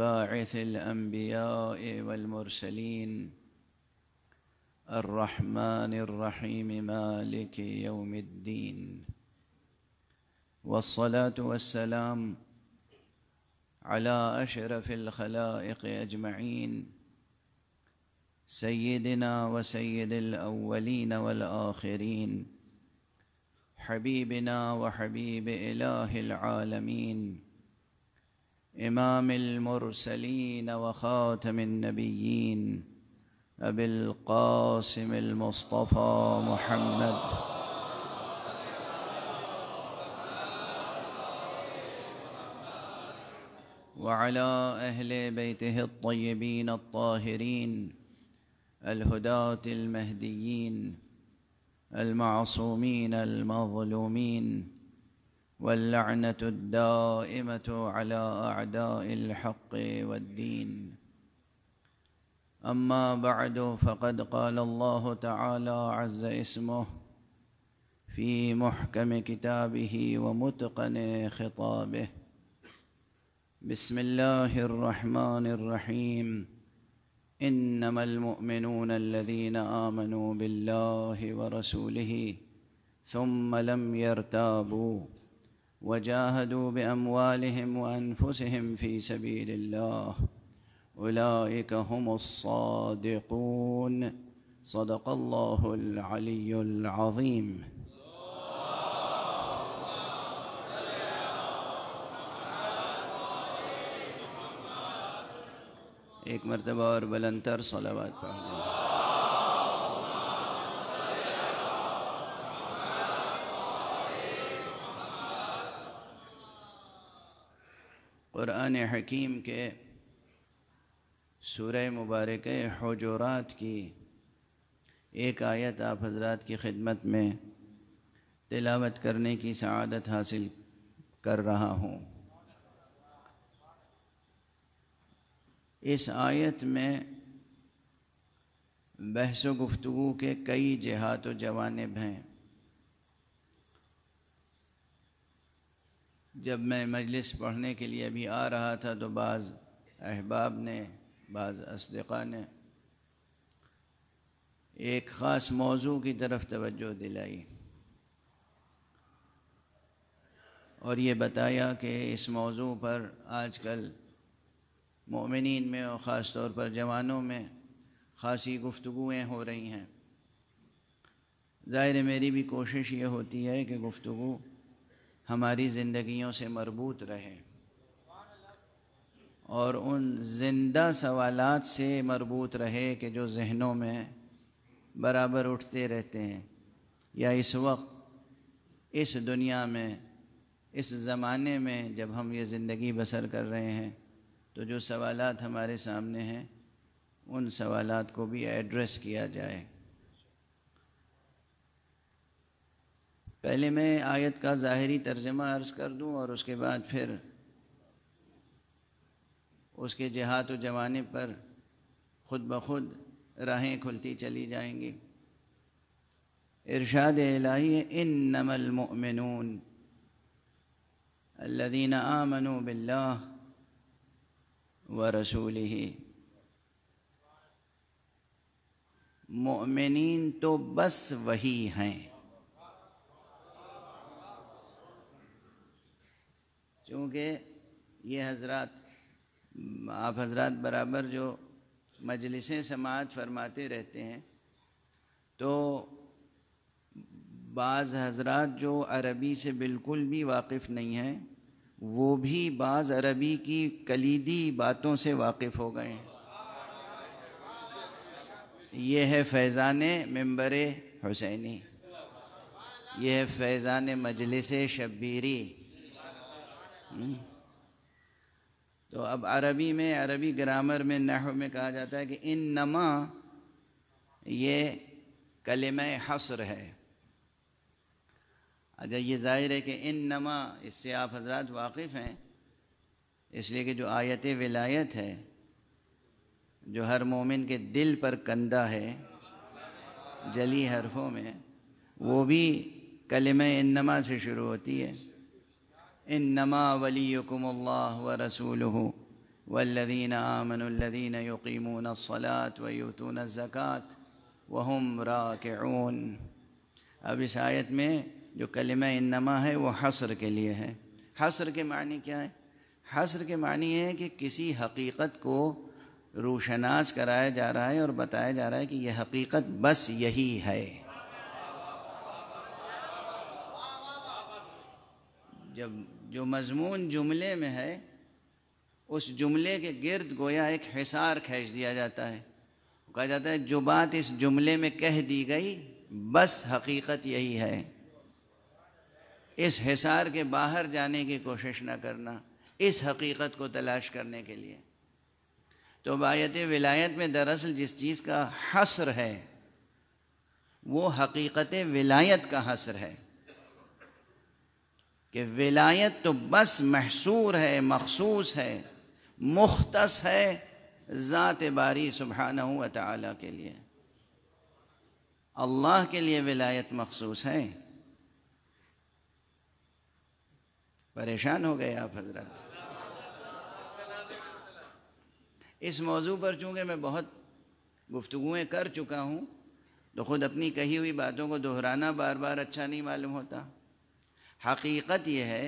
باعث الانبياء والمرسلين الرحمن الرحيم مالك يوم الدين والصلاه والسلام على اشرف الخلائق اجمعين سيدنا وسيد الاولين والاخرين حبيبنا وحبيب اله العالمين إمام المرسلين وخاتم النبيين أبي القاسم المصطفى محمد وعلى أهل بيته الطيبين الطاهرين الهداة المهديين المعصومين المظلومين واللعنة الدائمة على أعداء الحق والدين أما بعد فقد قال الله تعالى عز اسمه في محكم كتابه ومتقن خطابه بسم الله الرحمن الرحيم إنما المؤمنون الذين آمنوا بالله ورسوله ثم لم يرتابوا وجاهدوا باموالهم وانفسهم في سبيل الله اولئك هم الصادقون صدق الله العلي العظيم ایک مرتبہ اور بلندر صلوات پڑھ क़ुरान हकीम के सूर मुबारक हजरात की एक आयत आप हजरात की खिदमत में तिलावत करने की शहादत हासिल कर रहा हूँ इस आयत में बहस व गुफ्तु के कई जहात व जवानब हैं जब मैं मजलिस पढ़ने के लिए अभी आ रहा था तो बाज़ अहबाब ने बाज़ असदका ने एक ख़ास मौजू की तरफ तवज्जो दिलाई और ये बताया कि इस मौजू पर आजकल मोमिन में और ख़ास तौर पर जवानों में ख़ासी गुफ्तुएँ हो रही हैं ज़ाहिर मेरी भी कोशिश ये होती है कि गुफ्तु हमारी ज़िंदगियों से मरबूत रहे और उन ज़िंदा सवालात से मरबूत रहे कि जो जहनों में बराबर उठते रहते हैं या इस वक्त इस दुनिया में इस ज़माने में जब हम ये ज़िंदगी बसर कर रहे हैं तो जो सवालात हमारे सामने हैं उन सवालात को भी एड्रेस किया जाए पहले मैं आयत का ज़ाहरी तर्जमा अर्ज़ कर दूँ और उसके बाद फिर उसके जहात व जमाने पर ख़ुद ब खुद राहें खुलती चली जाएंगी इरशाद इलाही इन नमलमिन अल्लादीन आमनु बिल्ला व रसूल ही मोमिन तो बस वही हैं क्योंकि ये हजरत आप हजरत बराबर जो मजलिस समाज फरमाते रहते हैं तो बाज़ हजरत जो अरबी से बिल्कुल भी वाकिफ़ नहीं हैं वो भी बाज़ अरबी की कलीदी बातों से वाकिफ़ हो गए हैं ये है फैज़ान मम्बर हुसैनी यह फैज़ान मजलिस शब्बीरी हम्म। तो अब अरबी में अरबी ग्रामर में नहव में कहा जाता है कि इन नमा ये कलम हसर है अच्छा ये जाहिर है कि इन नमा इससे आप हजरत वाकिफ़ हैं इसलिए कि जो आयत विलायत है जो हर मोमिन के दिल पर कंदा है जली हरफों में वो भी कलम नमा से शुरू होती है إنما وليكم الله व रसूल آمنوا الذين يقيمون الصلاة ويؤتون الزكاة وهم ज़क़़त अब इस आयत में जो कलम इनमा है वो हसर के लिए है हसर के मानी क्या है हसर के मानी है कि किसी हकीकत को रोशनास कराया जा रहा है और बताया जा रहा है कि यह हकीकत बस यही है जब जो मजमून जुमले में है उस जुमले के गिर्द गोया एक हिसार खींच दिया जाता है कहा जाता है जो बात इस जुमले में कह दी गई बस हकीकत यही है इस हिसार के बाहर जाने की कोशिश ना करना इस हकीकत को तलाश करने के लिए तो बायत विलायत में दरअसल जिस चीज़ का हसर है वो हकीकत विलायत का हसर है कि विलायत तो बस महसूर है मखसूस है मुख्त है ज़ात बारी सुबहाना ताली के लिए अल्लाह के लिए विलायत मखसूस है परेशान हो गए आप हजरत इस मौजू पर चूँकि मैं बहुत गुफ्तुएँ कर चुका हूँ तो ख़ुद अपनी कही हुई बातों को दोहराना बार बार अच्छा नहीं मालूम होता हकीकत यह है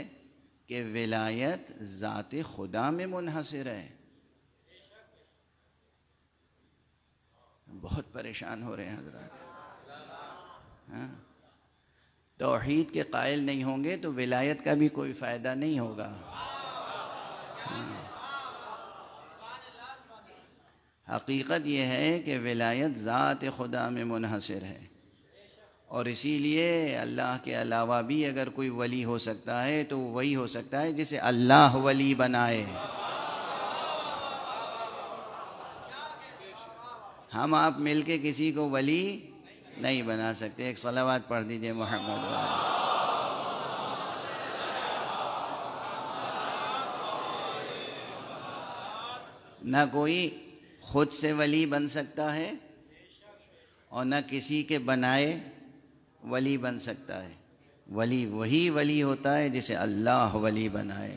कि विलायत ज़ात खुदा में मुनहसर है बहुत परेशान हो रहे हैं हजरत हाँ तोहहीद के कायल नहीं होंगे तो विलायत का भी कोई फ़ायदा नहीं होगा हाँ। हकीकत यह है कि विलायत ज़ात खुदा में मुनहसर है और इसीलिए अल्लाह के अलावा भी अगर कोई वली हो सकता है तो वही हो सकता है जिसे अल्लाह वली बनाए हम आप मिलके किसी को वली नहीं बना सकते एक सलावाद पढ़ दीजिए मोहम्मद न कोई खुद से वली बन सकता है और न किसी के बनाए वली बन सकता है वली वही वली होता है जिसे अल्लाह वली बनाए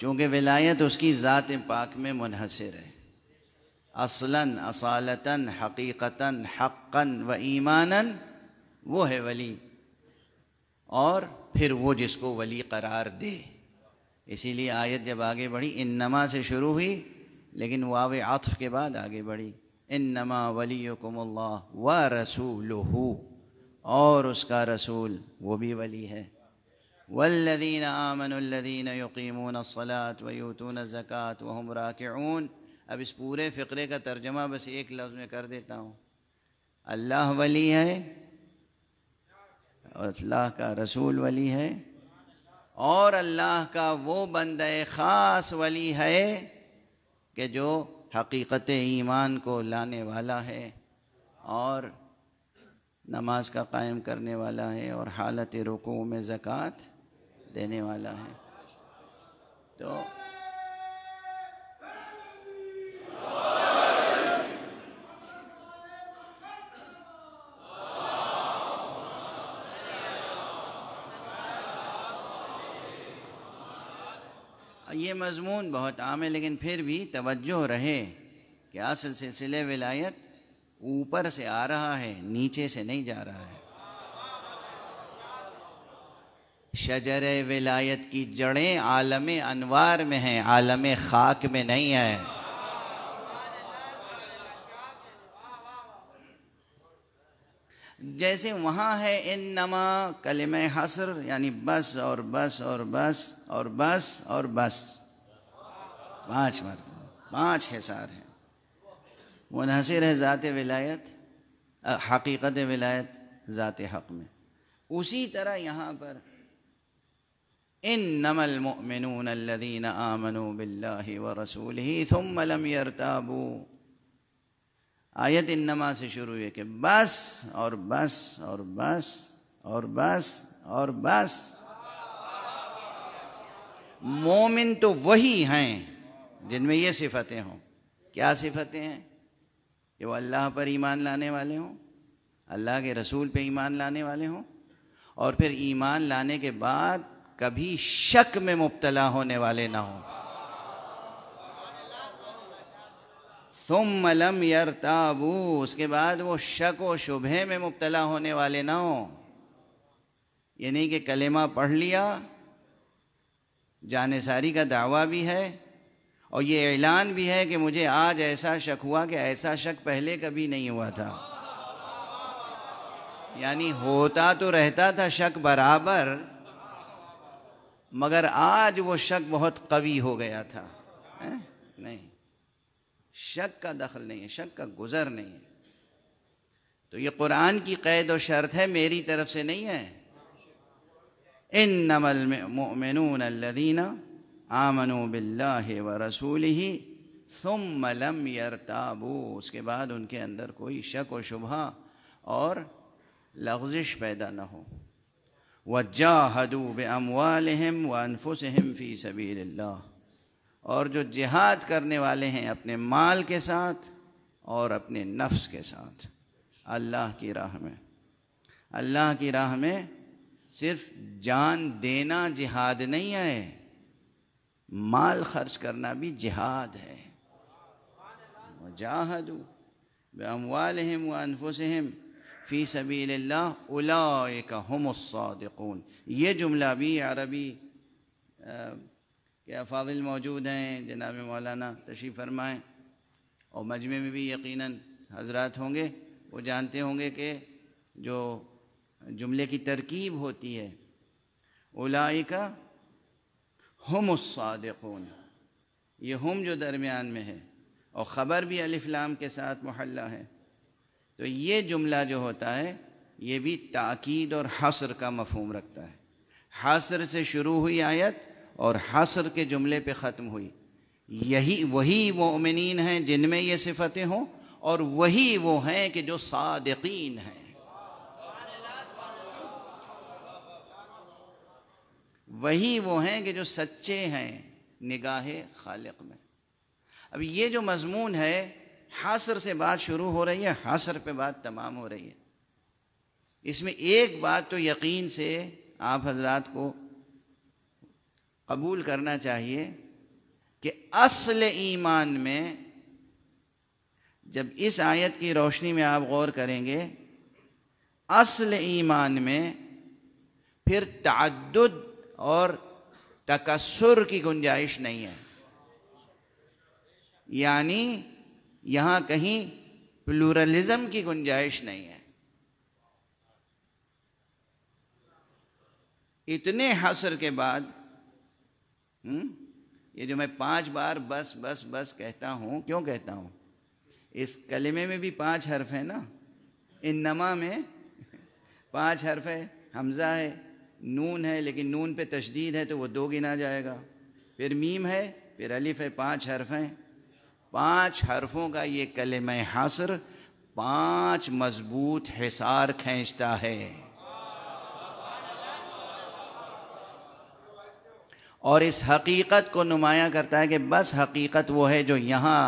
चूँकि विलायत उसकी ज़ात पाक में मुनहसर है असलन असालता हकीकता हक़ा व ईमानन वो है वली और फिर वो जिसको वली करार दे इसीलिए आयत जब आगे बढ़ी इन नमा से शुरू हुई लेकिन वाव आतफ़ के बाद आगे बढ़ी इन नमा वली व रसूल और उसका रसूल वो भी वली है वल्लदीन आमनदीन यकीमून सलात वयूतून ज़क़़त वहम राकून अब इस पूरे फ़िक्रे का तर्जमा बस एक लफ्ज़ में कर देता हूँ अल्लाह वली है अल्लाह का रसूल वली है और अल्लाह का वो बंद ख़ास वली है कि जो हकीकत ईमान को लाने वाला है और नमाज का कायम करने वाला है और हालत रुकू में ज़क़़त देने वाला है तो ये मज़मून बहुत आम है लेकिन फिर भी तवज्जो रहे कि असल सिलसिले विलायत ऊपर से आ रहा है नीचे से नहीं जा रहा है शजर विलायत की जड़ें आलम अनवार में हैं आलम खाक में नहीं है जैसे वहाँ है इन नमा कलम हसर यानी बस और बस और बस और बस और बस पांच मर्द पांच हिसार हैं मुनहसर है ज़ात विलायत हकीकत विलायत ज़ात हक़ में उसी तरह यहाँ पर इन नमल मिनून लदीन आमनु बिल्ला व रसूल ही तुम यरताबू आयत नमा से शुरू है कि बस और बस और बस और बस और बस मोमिन तो वही हैं जिनमें ये सिफतें हों क्या सिफतें हैं कि वो अल्लाह पर ईमान लाने वाले हों अल्लाह के रसूल पे ईमान लाने वाले हों और फिर ईमान लाने के बाद कभी शक में मुबतला होने वाले ना हों तुम अलम ताबू उसके बाद वो शक व शुभे में मुबतला होने वाले ना हों ये नहीं कि कलेमा पढ़ लिया जानेसारी का दावा भी है और ये ऐलान भी है कि मुझे आज ऐसा शक हुआ कि ऐसा शक पहले कभी नहीं हुआ था यानी होता तो रहता था शक बराबर मगर आज वो शक बहुत कवी हो गया था है? नहीं शक का दखल नहीं है शक का गुज़र नहीं है तो ये कुरान की कैद और शर्त है मेरी तरफ से नहीं है इन नमल मोमिन अल्लदीना आमनु बिल्लाह व रसूल ही लम यरताबू उसके बाद उनके अंदर कोई शक व शुबा और लफ्जिश पैदा न हो वजाहदू बमवालहम व अनफुसहम फ़ी सबीर और जो जिहाद करने वाले हैं अपने माल के साथ और अपने नफ्स के साथ अल्लाह की राह में अल्लाह की राह में सिर्फ जान देना जिहाद नहीं है माल खर्च करना भी जिहाद है मुजाहदू बमवालहम वनफुसहम फ़ी सबील उलाका हमसादून ये जुमला भी अरबी के अफाजिल मौजूद हैं जनाब मौलाना तशीफ़ फरमाएँ और मजमे में भी यकीनन हजरत होंगे वो जानते होंगे कि जो जुमले की तरकीब होती है उलाई का हम उसदून ये हम जो दरमियान में है और ख़बर भी अलफलाम के साथ महल्ला है तो ये जुमला जो होता है ये भी ताक़द और हसर का मफहम रखता है हसर से शुरू हुई आयत और हसर के जुमले पे ख़त्म हुई यही वही मोमिन हैं जिनमें ये सिफतें हों और वही वो हैं कि जो सादकिन हैं वही वो हैं कि जो सच्चे हैं निगाह खालिक में अब ये जो मजमून है हासर से बात शुरू हो रही है हासर पे बात तमाम हो रही है इसमें एक बात तो यकीन से आप हजरात को कबूल करना चाहिए कि असल ईमान में जब इस आयत की रोशनी में आप गौर करेंगे असल ईमान में फिर तद और तकसुर की गुंजाइश नहीं है यानी यहां कहीं प्लूरलिज्म की गुंजाइश नहीं है इतने हसर के बाद हुँ? हम्म, ये जो मैं पांच बार बस बस बस कहता हूं क्यों कहता हूं इस कलमे में भी पांच हर्फ है ना इन नमा में पांच हर्फ है हमजा है नून है लेकिन नून पे तशदीद है तो वो दो गिना जाएगा फिर मीम है फिर अलिफ है पांच हर्फ हैं पांच हरफों का ये कलम हासर पांच मजबूत हिसार खींचता है और इस हकीकत को नुमाया करता है कि बस हकीकत वो है जो यहाँ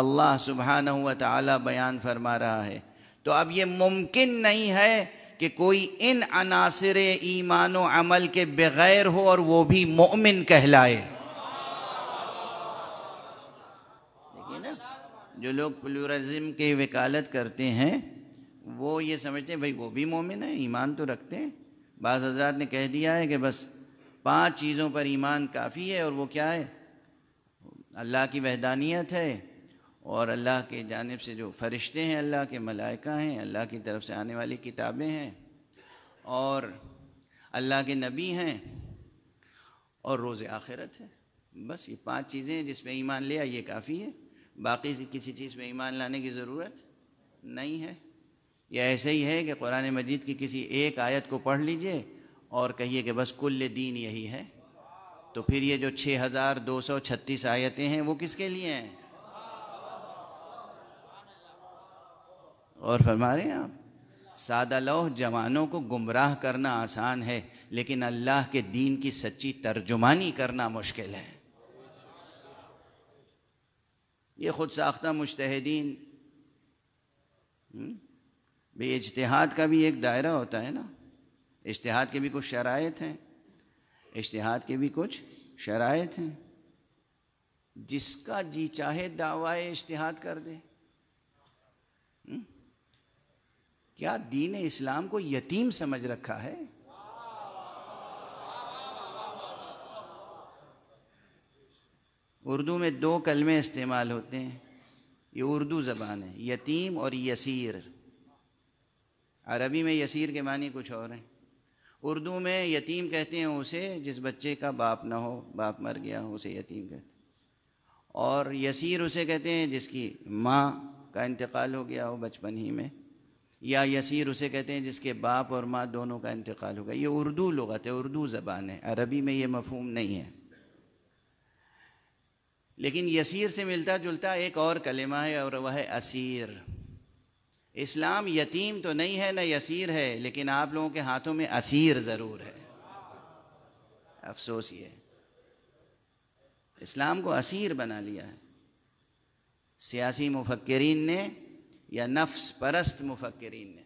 अल्लाह सुबहान हुआ ताला बयान फरमा रहा है तो अब ये मुमकिन नहीं है कि कोई इन अनासर ईमान अमल के बग़ैर हो और वो भी मोमिन कहलाए देखिए ना जो लोग प्लूरिज्म के वकालत करते हैं वो ये समझते हैं भाई वो भी मोमिन है ईमान तो रखते हैं बाज़ हजरात ने कह दिया है कि बस पांच चीज़ों पर ईमान काफ़ी है और वो क्या है अल्लाह की वहदानियत है और अल्लाह के जानब से जो फ़रिश्ते हैं अल्लाह के मलाइका हैं अल्लाह की तरफ से आने वाली किताबें हैं और अल्लाह के नबी हैं और रोज़ आखिरत है बस ये पांच चीज़ें हैं जिसमें ईमान ले आइए काफ़ी है बाकी किसी चीज़ में ईमान लाने की ज़रूरत नहीं है यह ऐसे ही है कि कुरान मजीद की किसी एक आयत को पढ़ लीजिए और कहिए कि बस कुल दीन यही है तो फिर ये जो छत्तीस आयतें हैं वो किसके लिए हैं और फरमा रहे हैं आप सादा लोह जवानों को गुमराह करना आसान है लेकिन अल्लाह के दीन की सच्ची तर्जुमानी करना मुश्किल है ये खुद साख्ता मुश्तहदीन हम्म? भाई इजतहाद का भी एक दायरा होता है ना इश्तहाद के भी कुछ शराय हैं इश्तहाद के भी कुछ शराय हैं जिसका जी चाहे दावा इश्तहाद कर दे क्या दीन इस्लाम को यतीम समझ रखा है उर्दू में दो कलमे इस्तेमाल होते हैं ये उर्दू ज़बान है यतीम और यसीर अरबी में यसीर के मानी कुछ और हैं उर्दू में यतीम कहते हैं उसे जिस बच्चे का बाप ना हो बाप मर गया हो उसे यतीम कहते हैं और यसीर उसे कहते हैं जिसकी माँ का इंतकाल हो गया हो बचपन ही में या यसीर उसे कहते हैं जिसके बाप और माँ दोनों का इंतकाल हो गया ये उर्दू लगत है उर्दू ज़बान है अरबी में ये मफहम नहीं है लेकिन यसीर से मिलता जुलता एक और कलिमा है और वह है असीर इस्लाम यतीम तो नहीं है ना यसीर है लेकिन आप लोगों के हाथों में असीर ज़रूर है अफसोस ये इस्लाम को असीर बना लिया है सियासी मुफक्रीन ने या नफ्स परस्त मुफक्रीन ने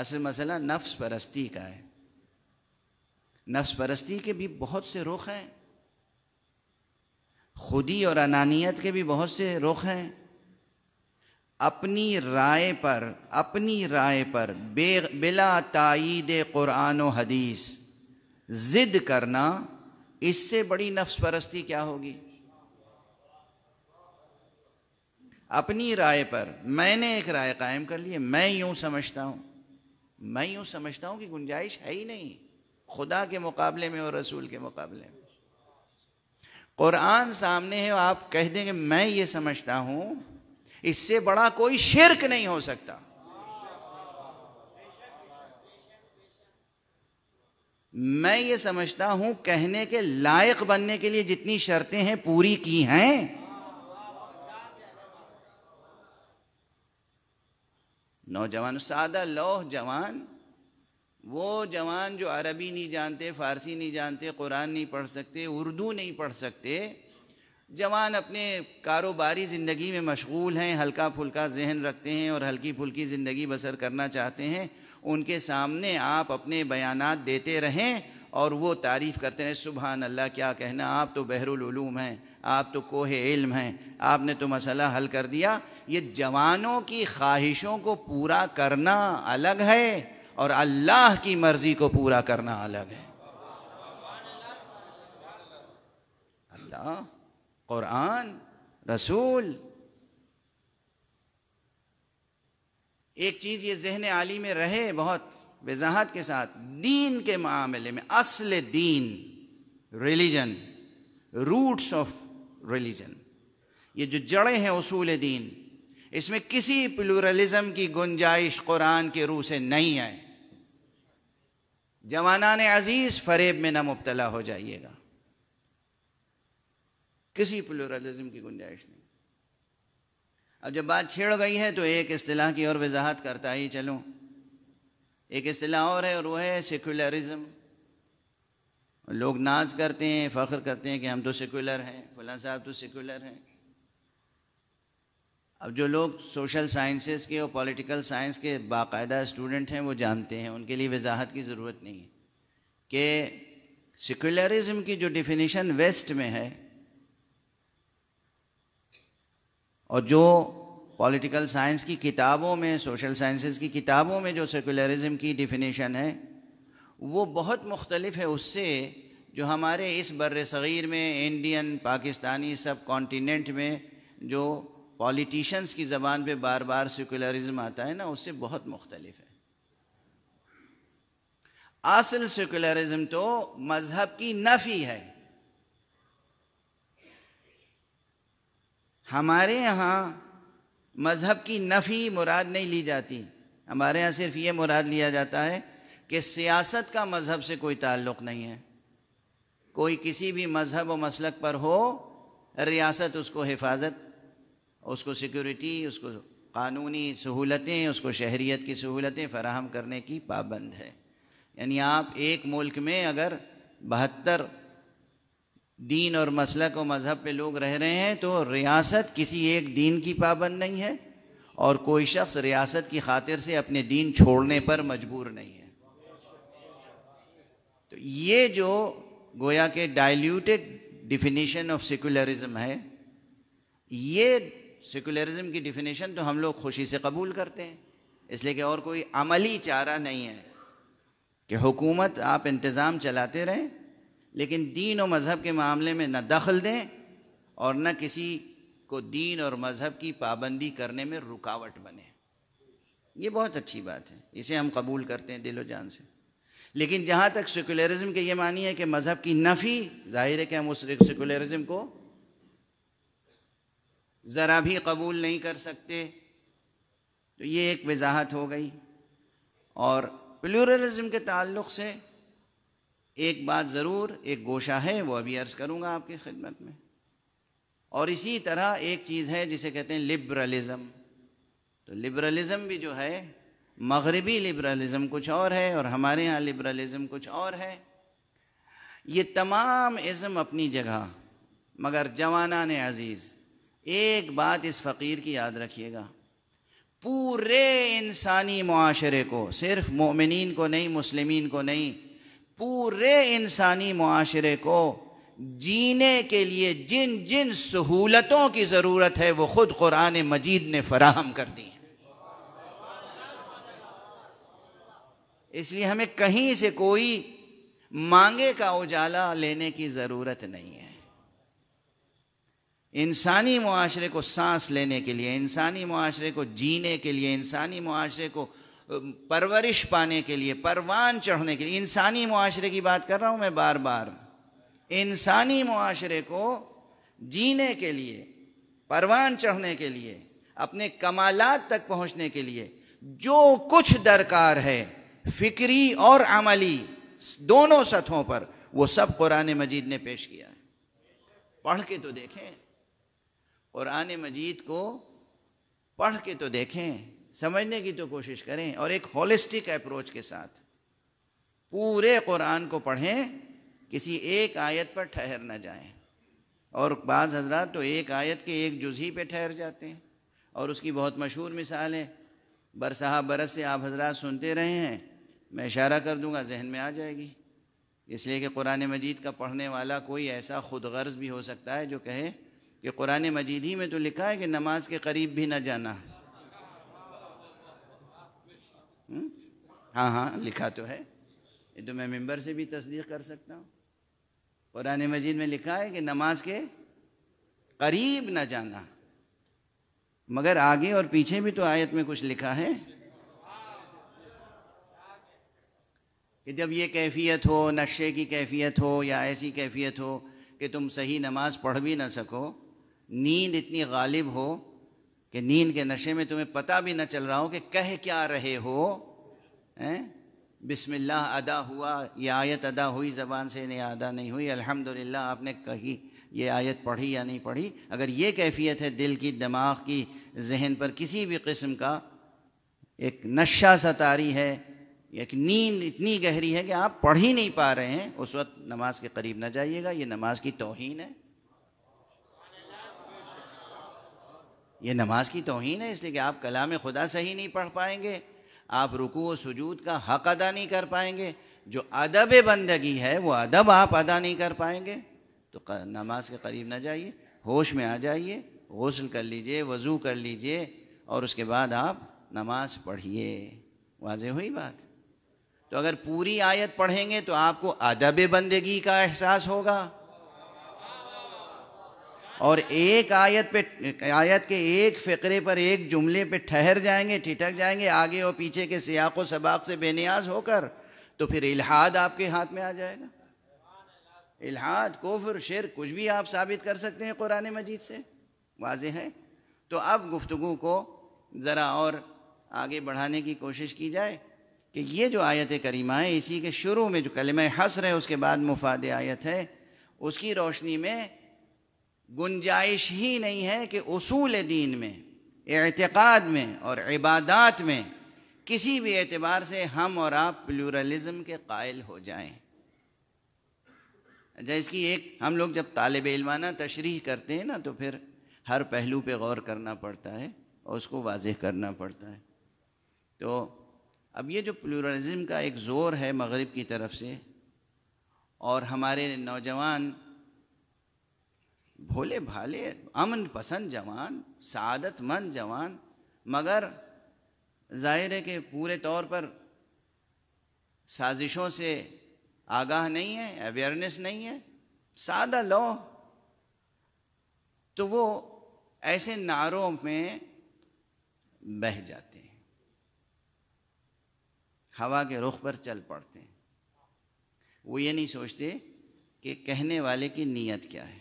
असल मसला नफ्स परस्ती का है नफ्स परस्ती के भी बहुत से रुख हैं खुदी और अनानियत के भी बहुत से रुख हैं अपनी राय पर अपनी राय पर बे बिला तइद क़ुरान हदीस ज़िद करना इससे बड़ी नफ्स परस्ती क्या होगी अपनी राय पर मैंने एक राय कायम कर ली मैं यूं समझता हूं मैं यूं समझता हूं कि गुंजाइश है ही नहीं खुदा के मुकाबले में और रसूल के मुकाबले में कुरान सामने है आप कह देंगे मैं ये समझता हूं इससे बड़ा कोई शिरक नहीं हो सकता मैं ये समझता हूं कहने के लायक बनने के लिए जितनी शर्तें हैं पूरी की हैं नौजवान सादा लोह जवान वो जवान जो अरबी नहीं जानते फारसी नहीं जानते कुरान नहीं पढ़ सकते उर्दू नहीं पढ़ सकते जवान अपने कारोबारी ज़िंदगी में मशगूल हैं हल्का फुल्का जहन रखते हैं और हल्की फुल्की ज़िंदगी बसर करना चाहते हैं उनके सामने आप अपने बयान देते रहें और वो तारीफ़ करते रहें सुबहान अल्लाह क्या कहना आप तो बहरूम हैं आप तो कोहे इल्म हैं आपने तो मसला हल कर दिया ये जवानों की ख्वाहिशों को पूरा करना अलग है और अल्लाह की मर्ज़ी को पूरा करना अलग है अल्लाह क़ुरान रसूल एक चीज़ ये जहन आली में रहे बहुत वजाहत के साथ दीन के मामले में असल दीन रिलीजन रूट्स ऑफ रिलीजन ये जो जड़े हैं उसूल दीन इसमें किसी प्लूरलिज्म की गुंजाइश कुरान के रूह से नहीं आए जवाना ने अजीज़ फरेब में ना मुबतला हो जाइएगा किसी प्लूरलिज्म की गुंजाइश नहीं अब जब बात छेड़ गई है तो एक अतलाह की और वजाहत करता ही चलो एक अतलाह और है और वह है सेकुलरिज्म लोग नाज करते हैं फ़ख्र करते हैं कि हम तो सेकुलर हैं फलां साहब तो सेकुलर हैं अब जो लोग सोशल साइंसेस के और पॉलिटिकल साइंस के बाकायदा स्टूडेंट हैं वो जानते हैं उनके लिए वजाहत की ज़रूरत नहीं है कि सेकुलरिज्म की जो डिफिनीशन वेस्ट में है और जो पॉलिटिकल साइंस की किताबों में सोशल साइंसेस की किताबों में जो सेकुलरिज्म की डिफिनीशन है वो बहुत मुख्तलिफ है उससे जो हमारे इस बर सग़ीर में इंडियन पाकिस्तानी सब कॉन्टीनेंट में जो पॉलिटिशन्स की ज़बान पे बार बार सेकुलरिज्म आता है ना उससे बहुत मुख्तलिफ है असल सेकुलरिज्म तो मज़हब की नफ़ी है हमारे यहाँ मज़हब की नफ़ी मुराद नहीं ली जाती हमारे यहाँ सिर्फ ये मुराद लिया जाता है कि सियासत का मज़हब से कोई ताल्लुक़ नहीं है कोई किसी भी मज़हब व मसलक पर हो रियासत उसको हिफाजत उसको सिक्योरिटी उसको कानूनी सहूलतें उसको शहरीत की सहूलतें फराहम करने की पाबंद है यानी आप एक मुल्क में अगर बहत्तर दीन और मसलक व मज़हब पे लोग रह रहे हैं तो रियासत किसी एक दीन की पाबंद नहीं है और कोई शख्स रियासत की खातिर से अपने दीन छोड़ने पर मजबूर नहीं है तो ये जो गोया के डाइल्यूटेड डिफिनीशन ऑफ सेकुलरिज्म है ये सेकुलरिज्म की डिफिनेशन तो हम लोग खुशी से कबूल करते हैं इसलिए कि और कोई अमली चारा नहीं है कि हुकूमत आप इंतज़ाम चलाते रहें लेकिन दीन और मज़हब के मामले में न दखल दें और न किसी को दीन और मज़हब की पाबंदी करने में रुकावट बने ये बहुत अच्छी बात है इसे हम कबूल करते हैं दिलो जान से लेकिन जहाँ तक सेकुलरिज्म के ये मानी है कि मज़हब की नफ़ी ज़ाहिर है कि हम उस सेकुलरिज्म को જરા ભી કબૂલ નહીં કર સકતે તો યે એક વિઝાહત હો ગઈ ઓર પલ્યુરલિઝમ કે તાલુક સે એક બાત જરૂર એક ગોષા હે વો ابھی અરજ કરુંગા આપકી ખidmat મે ઓર اسی طرح એક ચીઝ હે جسے કહેતે લિબરલિઝમ તો લિબરલિઝમ ભી જો હે مغрби લિબરલિઝમ kuch aur hai aur hamare yan liberalizm kuch aur hai ye tamam izm apni jagah magar jawana ne aziz एक बात इस फ़कीर की याद रखिएगा पूरे इंसानी माशरे को सिर्फ मोमिन को नहीं मुस्लिम को नहीं पूरे इंसानी माशरे को जीने के लिए जिन जिन सहूलतों की ज़रूरत है वो ख़ुद क़ुरान मजीद ने फराहम कर दी हैं इसलिए हमें कहीं से कोई मांगे का उजाला लेने की ज़रूरत नहीं है इंसानी मुआरे को सांस लेने के लिए इंसानी मुआरे को जीने के लिए इंसानी मुआरे को परवरिश पाने के लिए परवान चढ़ने के लिए इंसानी मुआरे की बात कर रहा हूँ मैं बार बार इंसानी माशरे को जीने के लिए परवान चढ़ने के लिए अपने कमालात तक पहुँचने के लिए जो कुछ दरकार है फिक्री और अमली दोनों सतहों पर वो सब कुरान मजीद ने पेश किया है पढ़ के तो देखें कुरान मजीद को पढ़ के तो देखें समझने की तो कोशिश करें और एक होलिस्टिक अप्रोच के साथ पूरे कुरान को पढ़ें किसी एक आयत पर ठहर ना जाए और बाज़ हजरात तो एक आयत के एक जुजी पे ठहर जाते हैं और उसकी बहुत मशहूर मिसाल है बरसा बरस से आप हजरात सुनते रहे हैं मैं इशारा कर दूंगा जहन में आ जाएगी इसलिए कि कुरान मजीद का पढ़ने वाला कोई ऐसा खुदगर्ज भी हो सकता है जो कहे कि कुरान मजीद ही में तो लिखा है कि नमाज के करीब भी ना जाना हम्म? हाँ हाँ लिखा तो है ये तो मैं मेम्बर से भी तस्दीक कर सकता हूँ कुरान मजीद में लिखा है कि नमाज के करीब ना जाना मगर आगे और पीछे भी तो आयत में कुछ लिखा है कि जब ये कैफियत हो नशे की कैफियत हो या ऐसी कैफियत हो कि तुम सही नमाज़ पढ़ भी ना सको नींद इतनी गालिब हो कि नींद के नशे में तुम्हें पता भी ना चल रहा हो कि कह क्या रहे हो हैं बिस्मिल्लाह अदा हुआ ये आयत अदा हुई ज़बान से नहीं अदा नहीं हुई अल्हम्दुलिल्लाह आपने कही ये आयत पढ़ी या नहीं पढ़ी अगर ये कैफियत है दिल की दिमाग की जहन पर किसी भी किस्म का एक नशा सतारी है एक नींद इतनी गहरी है कि आप पढ़ ही नहीं पा रहे हैं उस वक्त नमाज के करीब ना जाइएगा ये नमाज की तोहन है ये नमाज की तोहन है इसलिए कि आप कलाम खुदा सही नहीं पढ़ पाएंगे आप रुकू व सजूद का हक अदा नहीं कर पाएंगे जो अदब बंदगी है वो अदब आप अदा नहीं कर पाएंगे तो नमाज के करीब ना जाइए होश में आ जाइए गसल कर लीजिए वज़ू कर लीजिए और उसके बाद आप नमाज पढ़िए वाज हुई बात तो अगर पूरी आयत पढ़ेंगे तो आपको अदब बंदगी का एहसास होगा और एक आयत पे आयत के एक फ़िक्रे पर एक जुमले पे ठहर जाएंगे ठिठक जाएंगे आगे और पीछे के सियाक व सबाक से बेनियाज होकर तो फिर इलाहाद आपके हाथ में आ जाएगा इलाहाद कोफर शेर कुछ भी आप साबित कर सकते हैं कुरान मजीद से वाज है तो अब गुफ्तु को ज़रा और आगे बढ़ाने की कोशिश की जाए कि ये जो आयत करीमा है इसी के शुरू में जो कलम हसर है उसके बाद मुफाद आयत है उसकी रोशनी में गुंजाइश ही नहीं है कि असूल दीन में एतक़ाद में और इबादत में किसी भी एतबार से हम और आप प्लूरलिज़म के कायल हो जाएं अच्छा इसकी एक हम लोग जब तालब इलमाना तशरी करते हैं ना तो फिर हर पहलू पे गौर करना पड़ता है और उसको वाजह करना पड़ता है तो अब ये जो प्लूरलिज़म का एक ज़ोर है मगरब की तरफ से और हमारे नौजवान भोले भाले अमन पसंद जवान सादतमंद जवान मगर जाहिर है कि पूरे तौर पर साजिशों से आगाह नहीं है अवेयरनेस नहीं है सादा लो तो वो ऐसे नारों में बह जाते हैं हवा के रुख पर चल पड़ते हैं वो ये नहीं सोचते कि कहने वाले की नीयत क्या है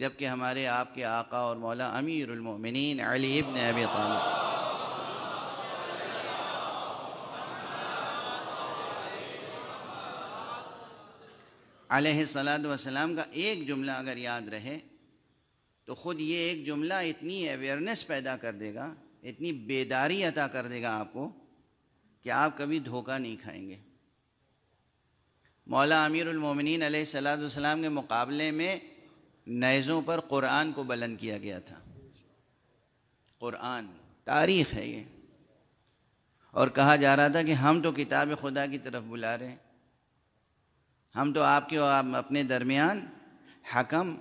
जबकि हमारे आपके आका और मौला अमीर अली इबन अबी तालब सलात वसलाम का एक जुमला अगर याद रहे तो ख़ुद ये एक जुमला इतनी अवेयरनेस पैदा कर देगा इतनी बेदारी अता कर देगा आपको कि आप कभी धोखा नहीं खाएंगे मौला अमीरमिन सलाम के मुकाबले में नैज़ों पर क़ुरान को बुलंद किया गया था क़ुरान तारीख़ है ये और कहा जा रहा था कि हम तो किताब खुदा की तरफ बुला रहे हैं हम तो आपके और आप अपने दरमियान हकम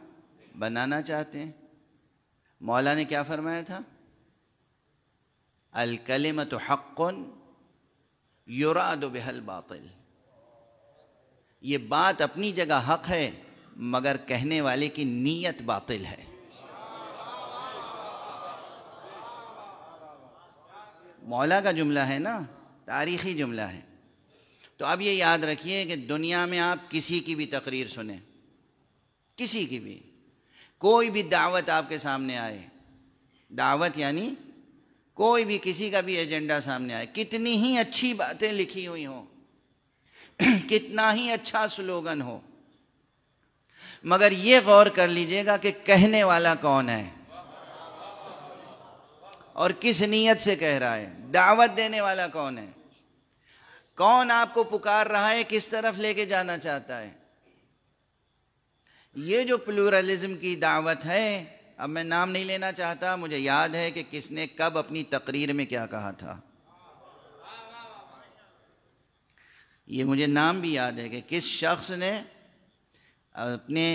बनाना चाहते हैं मौला ने क्या फरमाया था अलकलमत हक़न युराद बहल बातिल ये बात अपनी जगह हक है मगर कहने वाले की नीयत बातिल है मौला का जुमला है ना तारीखी जुमला है तो अब ये याद रखिए कि दुनिया में आप किसी की भी तकरीर सुने किसी की भी कोई भी दावत आपके सामने आए दावत यानी कोई भी किसी का भी एजेंडा सामने आए कितनी ही अच्छी बातें लिखी हुई हों कितना ही अच्छा स्लोगन हो मगर ये गौर कर लीजिएगा कि कहने वाला कौन है और किस नीयत से कह रहा है दावत देने वाला कौन है कौन आपको पुकार रहा है किस तरफ लेके जाना चाहता है ये जो प्लूरलिज्म की दावत है अब मैं नाम नहीं लेना चाहता मुझे याद है कि किसने कब अपनी तकरीर में क्या कहा था ये मुझे नाम भी याद है कि किस शख्स ने अपने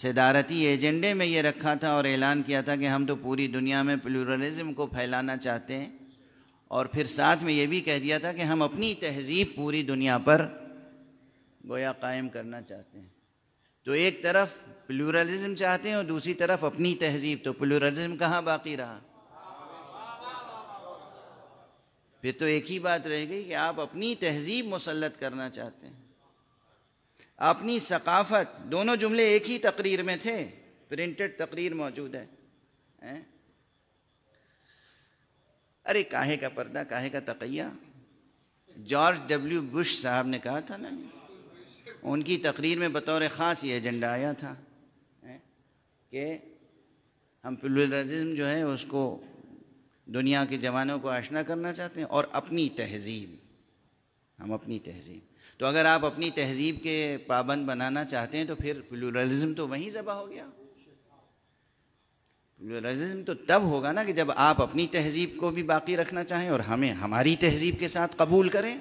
सदारती एजेंडे में ये रखा था और ऐलान किया था कि हम तो पूरी दुनिया में प्लूरलिज़म को फैलाना चाहते हैं और फिर साथ में ये भी कह दिया था कि हम अपनी तहजीब पूरी दुनिया पर गोया कायम करना चाहते हैं तो एक तरफ प्लूरलिज़म चाहते हैं और दूसरी तरफ अपनी तहजीब तो प्लूरलिज़म कहाँ बाकी रहा फिर तो एक ही बात रह गई कि आप अपनी तहजीब मुसलत करना चाहते हैं अपनी सकाफ़त दोनों जुमले एक ही तकरीर में थे प्रिंटेड तकरीर मौजूद है ए? अरे काहे का पर्दा काहे का तकैया जॉर्ज डब्ल्यू बुश साहब ने कहा था ना उनकी तकरीर में बतौर ख़ास ये एजेंडा आया था कि हम प्लुरलिज्म जो है उसको दुनिया के जवानों को आशना करना चाहते हैं और अपनी तहजीब हम अपनी तहजीब तो अगर आप अपनी तहजीब के पाबंद बनाना चाहते हैं तो फिर प्लूरलिज्म तो वहीं ज़बा हो गया प्लूरलिज्म तो तब होगा ना कि जब आप अपनी तहजीब को भी बाकी रखना चाहें और हमें हमारी तहजीब के साथ कबूल करें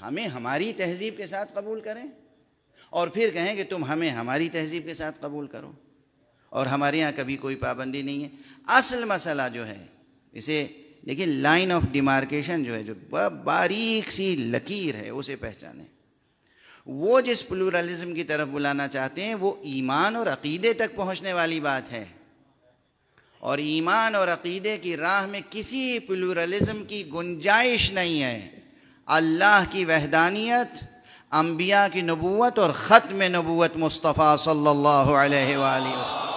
हमें हमारी तहजीब के साथ कबूल करें और फिर कहें कि तुम हमें हमारी तहजीब के साथ कबूल करो और हमारे यहाँ कभी कोई पाबंदी नहीं है असल मसला जो है इसे देखिए लाइन ऑफ डिमार्केशन जो है जो बारीक सी लकीर है उसे पहचाने वो जिस प्लूरलिज्म की तरफ बुलाना चाहते हैं वो ईमान और अकीदे तक पहुंचने वाली बात है और ईमान और अकीदे की राह में किसी प्लूरलिज्म की गुंजाइश नहीं है अल्लाह की वहदानियत अम्बिया की नबूत और ख़त्म नबूत मुस्तफ़ा सल्लल्लाहु अलैहि वसल्लम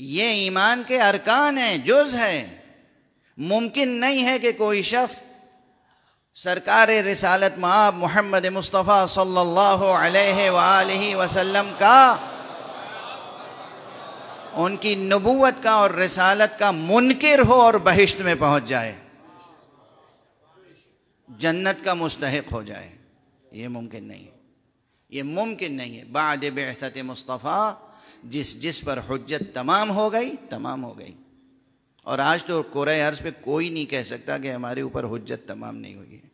ये ईमान के अरकान हैं जुज है मुमकिन नहीं है कि कोई शख्स सरकार रिसालत माब मोहम्मद मुस्तफ़ा सल्लल्लाहु अलैहि वसल्लम का उनकी नबूवत का और रिसालत का मुनकर हो और बहिश्त में पहुंच जाए जन्नत का मुस्तक हो जाए ये मुमकिन नहीं है ये मुमकिन नहीं है बाद बेहसत मुस्तफ़ा जिस जिस पर हजत तमाम हो गई तमाम हो गई और आज तो कोरे अर्ज पे कोई नहीं कह सकता कि हमारे ऊपर हजत तमाम नहीं हुई है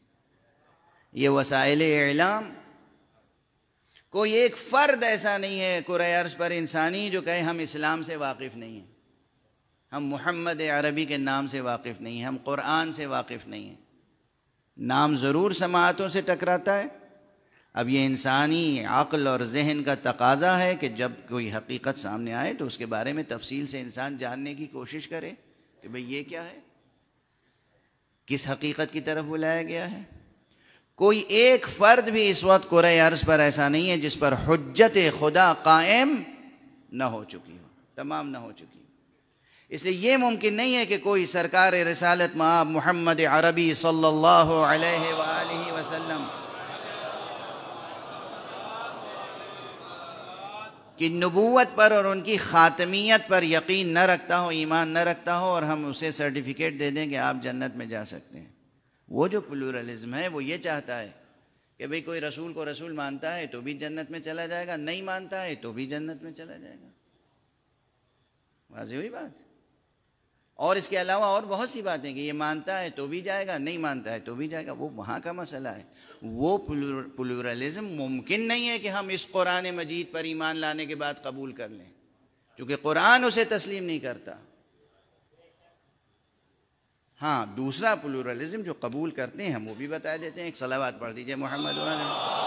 ये वसाइल इलाम कोई एक फ़र्द ऐसा नहीं है कुरे अर्ज पर इंसानी जो कहे हम इस्लाम से वाकिफ़ नहीं हैं हम मोहम्मद अरबी के नाम से वाकिफ़ नहीं हैं हम क़ुरान से वाकिफ़ नहीं हैं नाम ज़रूर समातों से टकराता है अब ये इंसानी अक़ल और जहन का तकाजा है कि जब कोई हकीकत सामने आए तो उसके बारे में तफसील से इंसान जानने की कोशिश करे कि भाई ये क्या है किस हकीकत की तरफ बुलाया गया है कोई एक फ़र्द भी इस वक्त कुर अर्ज पर ऐसा नहीं है जिस पर हजत खुदा कायम न हो चुकी हो तमाम न हो चुकी हो इसलिए ये मुमकिन नहीं है कि कोई सरकार रसालत महम्मद मोहम्मद अरबी सल्ला वसलम कि नबूत पर और उनकी ख़ातमियत पर यकीन न रखता हो ईमान न रखता हो और हम उसे सर्टिफिकेट दे दें कि आप जन्नत में जा सकते हैं वो जो प्लूरलिज्म है वो ये चाहता है कि भाई कोई रसूल को रसूल मानता है तो भी जन्नत में चला जाएगा नहीं मानता है तो भी जन्नत में चला जाएगा वाजी हुई बात और इसके अलावा और बहुत सी बातें कि ये मानता है तो भी जाएगा नहीं मानता है तो भी जाएगा वो वहाँ का मसला है वो पुलरलिज़म मुमकिन नहीं है कि हम इस कुरान मजीद पर ईमान लाने के बाद कबूल कर लें क्योंकि कुरान उसे तस्लीम नहीं करता हाँ दूसरा पुलरलिज़म जो कबूल करते हैं हम वो भी बता देते हैं एक सलावाद पढ़ दीजिए मोहम्मद वाले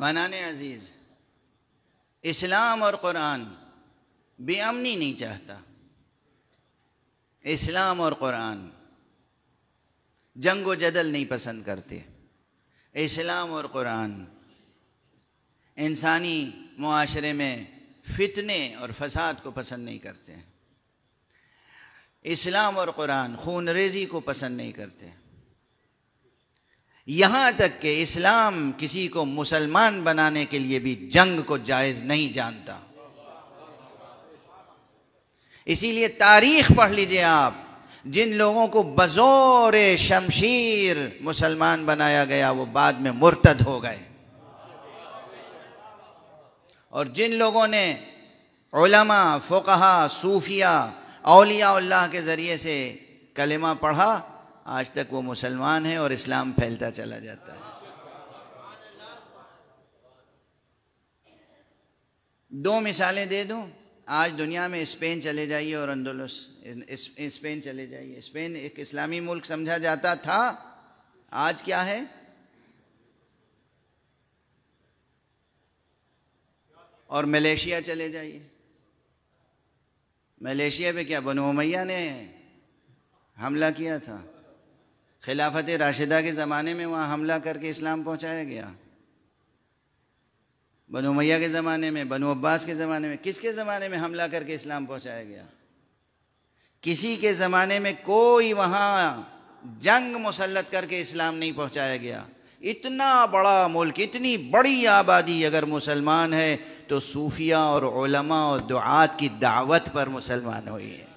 वानान अजीज़ इस्लाम और क़ुरान बेअमनी नहीं चाहता इस्लाम और क़ुरान जंग व जदल नहीं पसंद करते इस्लाम और क़ुरान इंसानी माशरे में फितने और फसाद को पसंद नहीं करते इस्लाम और क़ुरान खून रेजी को पसंद नहीं करते यहाँ तक कि इस्लाम किसी को मुसलमान बनाने के लिए भी जंग को जायज़ नहीं जानता इसीलिए तारीख पढ़ लीजिए आप जिन लोगों को बजोर शमशीर मुसलमान बनाया गया वो बाद में मुर्तद हो गए और जिन लोगों ने फोकहा सूफिया अलिया के ज़रिए से कलमा पढ़ा आज तक वो मुसलमान है और इस्लाम फैलता चला जाता है दो मिसालें दे दूं आज दुनिया में स्पेन चले जाइए और अंदोलस स्पेन चले जाइए स्पेन एक इस्लामी मुल्क समझा जाता था आज क्या है और मलेशिया चले जाइए मलेशिया पे क्या बनो मैया ने हमला किया था खिलाफत राशिदा के ज़माने में वहाँ हमला करके इस्लाम पहुँचाया गया बनो मैया के ज़माने में बनो अब्बास के ज़माने में किसके ज़माने में हमला करके इस्लाम पहुँचाया गया किसी के ज़माने में कोई वहाँ जंग मुसलत करके इस्लाम नहीं पहुँचाया गया इतना बड़ा मुल्क इतनी बड़ी आबादी अगर मुसलमान है तो सूफिया और और दुआत की दावत पर मुसलमान हुई है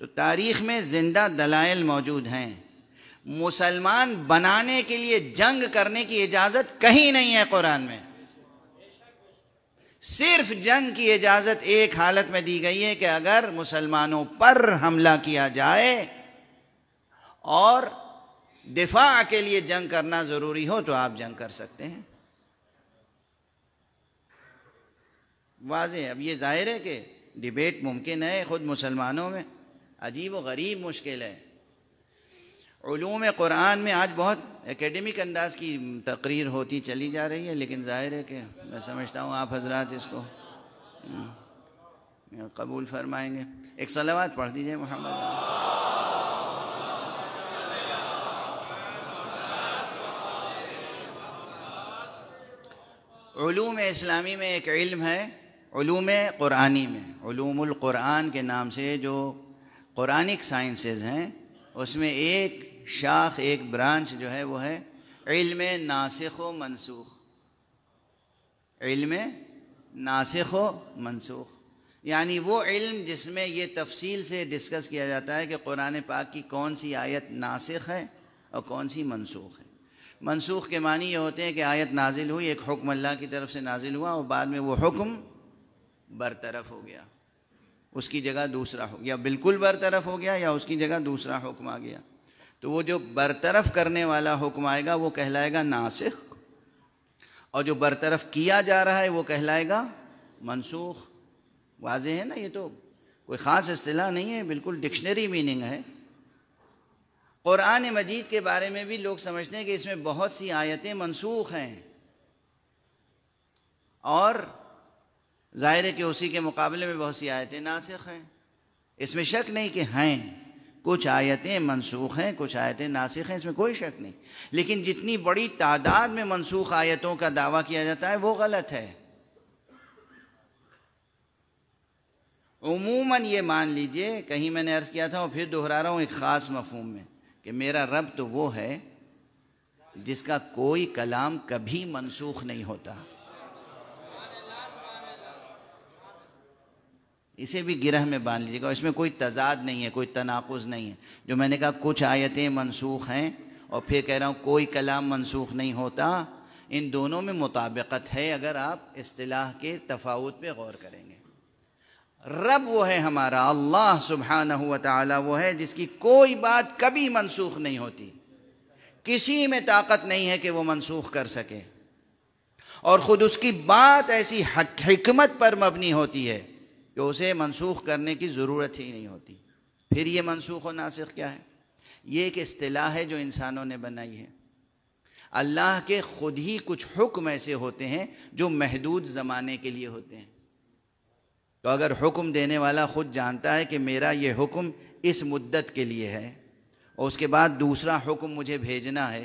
तो तारीख में ज़िंदा दलाइल मौजूद हैं मुसलमान बनाने के लिए जंग करने की इजाज़त कहीं नहीं है कुरान में सिर्फ जंग की इजाज़त एक हालत में दी गई है कि अगर मुसलमानों पर हमला किया जाए और दिफा के लिए जंग करना ज़रूरी हो तो आप जंग कर सकते हैं वाज अब ये जाहिर है कि डिबेट मुमकिन है ख़ुद मुसलमानों में अजीब व गरीब मुश्किल है ूम कुरान में आज बहुत एकेडमिक अंदाज की तकरीर होती चली जा रही है लेकिन ज़ाहिर है कि मैं समझता हूँ आप हजरात इसको हम्म, कबूल फरमाएंगे एक सलावत पढ़ दीजिए मोहम्मद इस्लामी में एक इल्म है ूम क़ुरानी में ूमुल क़ुरान के नाम से जो कुरानिक साइंसेज हैं उसमें एक शाख एक ब्रांच जो है वो है इल्म नासिख व मनसूख इल्म नासिख व मनसूख यानी वो इल्म जिसमें ये तफसील से डिस्कस किया जाता है कि कुरान पाक की कौन सी आयत नासिख है और कौन सी मनसूख है मनसूख के मानी ये होते हैं कि आयत नाजिल हुई एक हुक्म अल्लाह की तरफ से नाजिल हुआ और बाद में वो हुक्म बरतरफ हो गया उसकी जगह दूसरा हो गया बिल्कुल बरतरफ हो गया या उसकी जगह दूसरा हुक्म आ गया तो वो जो बरतरफ करने वाला हुक्म आएगा वो कहलाएगा नासिक और जो बरतरफ किया जा रहा है वो कहलाएगा मनसूख वाज है ना ये तो कोई ख़ास असलाह नहीं है बिल्कुल डिक्शनरी मीनिंग है क़ुरान मजीद के बारे में भी लोग समझते हैं कि इसमें बहुत सी आयतें मनसूख हैं और ज़ाहिर है कि उसी के मुकाबले में बहुत सी आयतें नासिक हैं इसमें शक नहीं कि हैं कुछ आयतें मनसूख हैं कुछ आयतें नासिक हैं इसमें कोई शक नहीं लेकिन जितनी बड़ी तादाद में मनसूख आयतों का दावा किया जाता है वो गलत है उमूमन ये मान लीजिए कहीं मैंने अर्ज़ किया था और फिर दोहरा रहा हूँ एक ख़ास मफहम में कि मेरा रब तो वो है जिसका कोई कलाम कभी मनसूख नहीं होता इसे भी गिरह में बांध लीजिएगा इसमें कोई तजाद नहीं है कोई तनाकुज़ नहीं है जो मैंने कहा कुछ आयतें मनसूख हैं और फिर कह रहा हूँ कोई कलाम मनसूख नहीं होता इन दोनों में मुताबिकत है अगर आप असलाह के तफावत पे गौर करेंगे रब वो है हमारा अल्लाह सुबहान हुआ वो है जिसकी कोई बात कभी मनसूख नहीं होती किसी में ताकत नहीं है कि वो मनसूख कर सके और ख़ुद उसकी बात ऐसी हिकमत पर मबनी होती है कि उसे मनसूख करने की ज़रूरत ही नहीं होती फिर ये मनसूख व नासिक क्या है ये एक अतलाह है जो इंसानों ने बनाई है अल्लाह के ख़ुद ही कुछ हुक्म ऐसे होते हैं जो महदूद ज़माने के लिए होते हैं तो अगर हुक्म देने वाला ख़ुद जानता है कि मेरा ये हुक्म इस मुद्दत के लिए है और उसके बाद दूसरा हुक्म मुझे भेजना है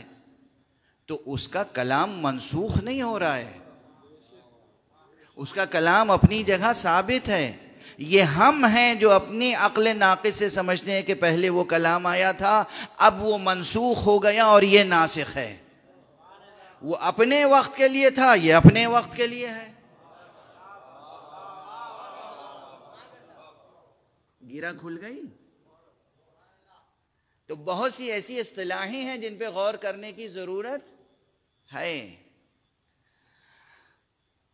तो उसका कलाम मनसूख नहीं हो रहा है उसका कलाम अपनी जगह साबित है ये हम हैं जो अपनी अकल नाक़ से समझते हैं कि पहले वो कलाम आया था अब वो मनसूख हो गया और ये नासिक है वो अपने वक्त के लिए था ये अपने वक्त के लिए है गिरा खुल गई तो बहुत सी ऐसी असलाहें हैं जिन पे गौर करने की ज़रूरत है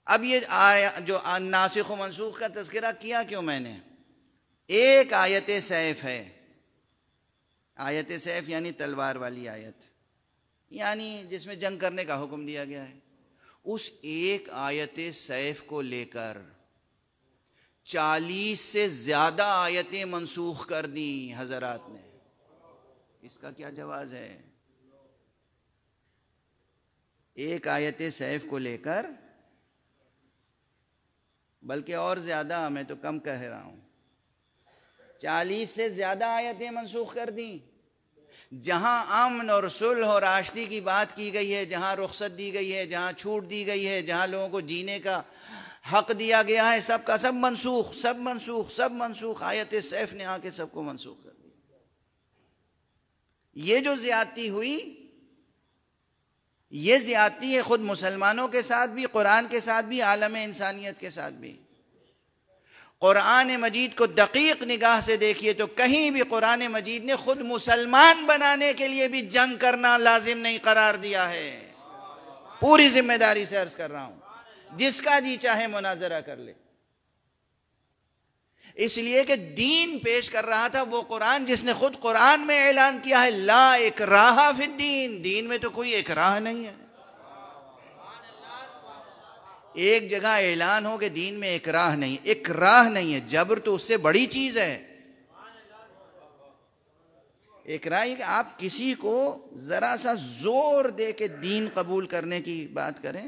अब ये आया जो नासिक मनसूख का तस्करा किया क्यों मैंने एक आयत सैफ है आयत सैफ यानी तलवार वाली आयत यानी जिसमें जंग करने का हुक्म दिया गया है उस एक आयत सैफ को लेकर चालीस से ज़्यादा आयतें मनसूख कर दी हजरात ने इसका क्या जवाब है एक आयत सैफ को लेकर बल्कि और ज़्यादा मैं तो कम कह रहा हूँ चालीस से ज़्यादा आयतें मनसूख कर दी जहाँ अमन और सुलह और आश्ती की बात की गई है जहाँ रुख्सत दी गई है जहाँ छूट दी गई है जहाँ लोगों को जीने का हक दिया गया है सब का सब मनसूख सब मनसूख सब मनसूख आयत सैफ ने आके सबको मनसूख कर दिया ये जो ज्यादती हुई ये ज़्यादती है ख़ुद मुसलमानों के साथ भी कुरान के साथ भी आलम इंसानियत के साथ भी कुरान मजीद को दकीक निगाह से देखिए तो कहीं भी कुरान मजीद ने ख़ुद मुसलमान बनाने के लिए भी जंग करना लाजिम नहीं करार दिया है पूरी जिम्मेदारी से अर्ज कर रहा हूँ जिसका जी चाहे मुनाजरा कर ले इसलिए कि दीन पेश कर रहा था वो कुरान जिसने खुद कुरान में ऐलान किया है ला एक राहा फिर दीन दीन में तो कोई एक राह नहीं है एक जगह ऐलान हो कि दीन में एक राह नहीं एक राह नहीं है जबर तो उससे बड़ी चीज है एक राह कि आप किसी को जरा सा जोर दे के दीन कबूल करने की बात करें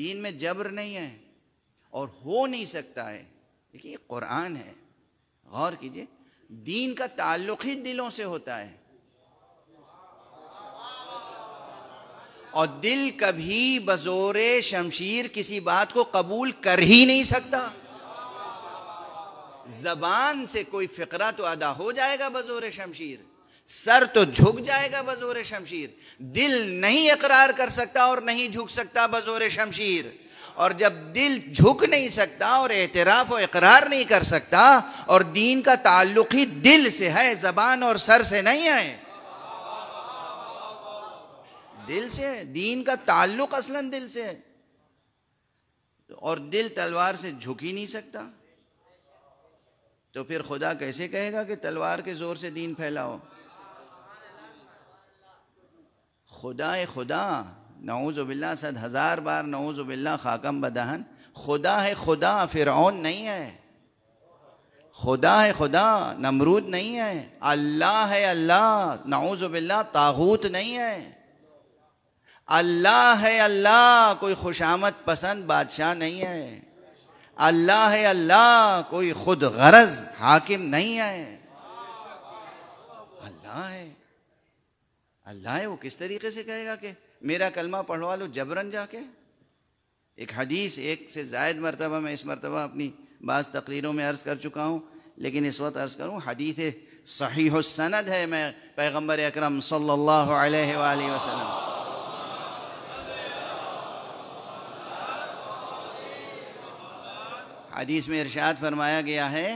दीन में जबर नहीं है और हो नहीं सकता है देखिए कुरान है गौर कीजिए दीन का ताल्लुक ही दिलों से होता है और दिल कभी बजोर शमशीर किसी बात को कबूल कर ही नहीं सकता जबान से कोई फिकरा तो अदा हो जाएगा बजोर शमशीर सर तो झुक जाएगा बजोर शमशीर दिल नहीं इकरार कर सकता और नहीं झुक सकता बजोर शमशीर और जब दिल झुक नहीं सकता और एतराफ़ और इकरार नहीं कर सकता और दीन का ताल्लुक ही दिल से है ज़बान और सर से नहीं है दिल से है दीन का ताल्लुक असलन दिल से है और दिल तलवार से झुक ही नहीं सकता तो फिर खुदा कैसे कहेगा कि तलवार के ज़ोर से दीन फैलाओ खुदा खुदा नऊज़बिल्ला सद हज़ार बार नऊज़बिल्ला खाकम बदहन खुदा है खुदा फिर नहीं है खुदा है खुदा नमरूद नहीं है अल्लाह है अल्लाह नऊज़बिल्ला ताहूत नहीं है अल्लाह है अल्लाह कोई खुशामद पसंद बादशाह नहीं है अल्लाह है अल्लाह कोई खुद गरज हाकिम नहीं है अल्लाह है अल्लाह है वो किस तरीके से कहेगा कि मेरा कलमा पढ़वा लो जबरन जाके एक हदीस एक से जायद मरतबा मैं इस मरतबा अपनी बाज़ तकरीरों में अर्ज़ कर चुका हूँ लेकिन इस वक्त अर्ज़ करूँ हदीस सही सनद है मैं पैगम्बर अक्रम सल्लल्लाहु हदीस में इर्शाद फरमाया गया है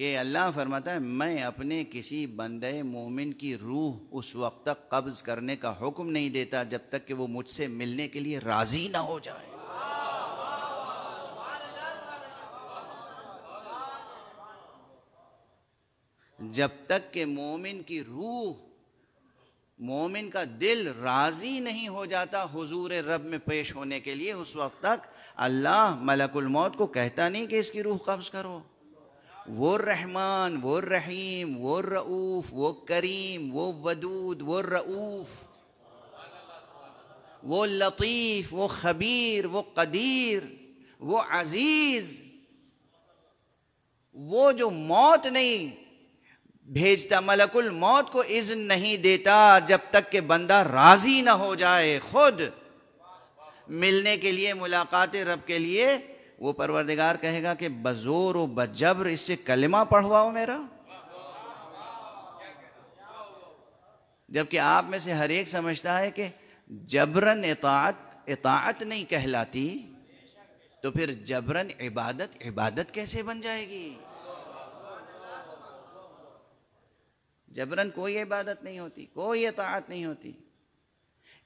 कि अल्लाह फरमाता है मैं अपने किसी बंदे मोमिन की रूह उस वक्त तक कब्ज़ करने का हुक्म नहीं देता जब तक कि वो मुझसे मिलने के लिए राज़ी ना हो जाए जब तक के मोमिन की रूह मोमिन का दिल राज़ी नहीं हो जाता हुजूर रब में पेश होने के लिए उस वक्त तक अल्लाह मलकुल मौत को कहता नहीं कि इसकी रूह कब्ज़ करो वो रहमान वो रहीम वो रऊफ़ वो करीम वो वदूद वो रऊफ़ वो लतीफ़ वो खबीर वो कदीर वो अज़ीज़ वो जो मौत नहीं भेजता मलकुल मौत को इज्न नहीं देता जब तक के बंदा राज़ी ना हो जाए खुद मिलने के लिए मुलाकात रब के लिए वो परवरदिगार कहेगा कि बजोर व बजबर इससे कलमा पढ़वाओ मेरा जबकि आप में से हर एक समझता है कि जबरन इतात इतात नहीं कहलाती तो फिर जबरन इबादत इबादत कैसे बन जाएगी जबरन कोई इबादत नहीं होती कोई इतात नहीं होती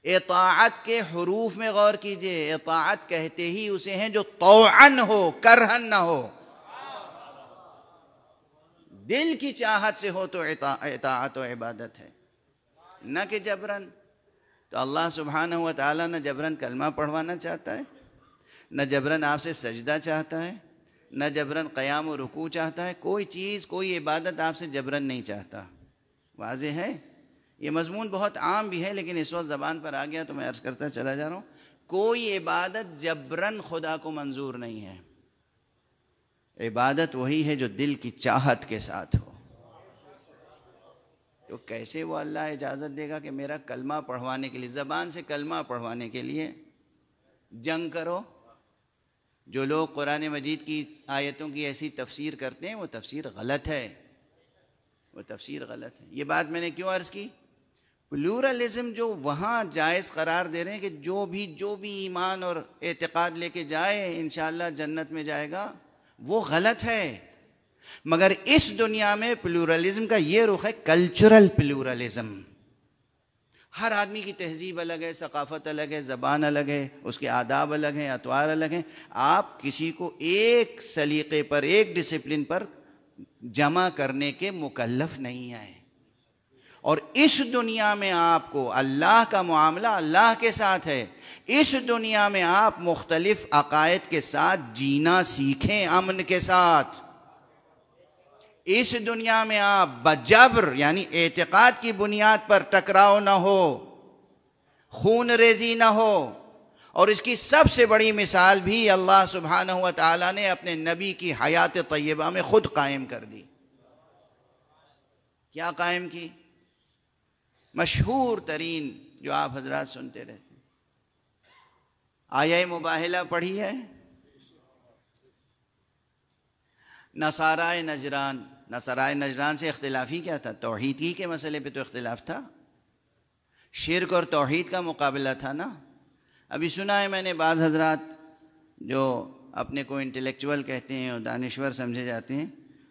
एतात के हरूफ में गौर कीजिए एतात कहते ही उसे हैं जो तोन हो करहन ना हो दिल की चाहत से हो तो एतात और इबादत है न कि जबरन तो अल्लाह सुबहान हुआ ताला न जबरन कलमा पढ़वाना चाहता है न जबरन आपसे सजदा चाहता है न जबरन क़याम और रुकू चाहता है कोई चीज़ कोई इबादत आपसे जबरन नहीं चाहता वाज है ये मजमून बहुत आम भी है लेकिन इस वक्त ज़बान पर आ गया तो मैं अर्ज़ करता चला जा रहा हूँ कोई इबादत जबरन खुदा को मंजूर नहीं है इबादत वही है जो दिल की चाहत के साथ हो तो कैसे वो अल्लाह इजाज़त देगा कि मेरा कलमा पढ़वाने के लिए ज़बान से कलमा पढ़वाने के लिए जंग करो जो लोग कुरान मजीद की आयतों की ऐसी तफसीर करते हैं वो तफसीर गलत है वो तफसीर गलत है ये बात मैंने क्यों अर्ज़ की प्लूरलिज्म जो वहाँ जायज़ करार दे रहे हैं कि जो भी जो भी ईमान और एतक़ाद लेके जाए इन जन्नत में जाएगा वो गलत है मगर इस दुनिया में प्लूरलिज्म का ये रुख है कल्चरल प्लूरलिज्म हर आदमी की तहजीब अलग है सकाफ़त अलग है ज़बान अलग है उसके आदाब अलग हैं अतवार अलग हैं आप किसी को एक सलीक़े पर एक डिसिप्लिन पर जमा करने के मुकलफ नहीं आए और इस दुनिया में आपको अल्लाह का मामला अल्लाह के साथ है इस दुनिया में आप मुख्तलिफ अकायद के साथ जीना सीखें अमन के साथ इस दुनिया में आप बजबर यानी एतक़ाद की बुनियाद पर टकराव ना हो खून रेजी ना हो और इसकी सबसे बड़ी मिसाल भी अल्लाह सुबहान ताली ने अपने नबी की हयात तय्यबा में ख़ुद कायम कर दी क्या कायम की मशहूर तरीन जो आप हजरात सुनते रहते हैं आया मुबाहिला पढ़ी है नसाराय नजरान नसराय नजरान से ही क्या था तोहहीद ही के मसले पे तो इख्तलाफ था शिरक और तोहहीद का मुकाबला था ना अभी सुना है मैंने बाज़ हजरात जो अपने को इंटेलेक्चुअल कहते हैं और दानश्वर समझे जाते हैं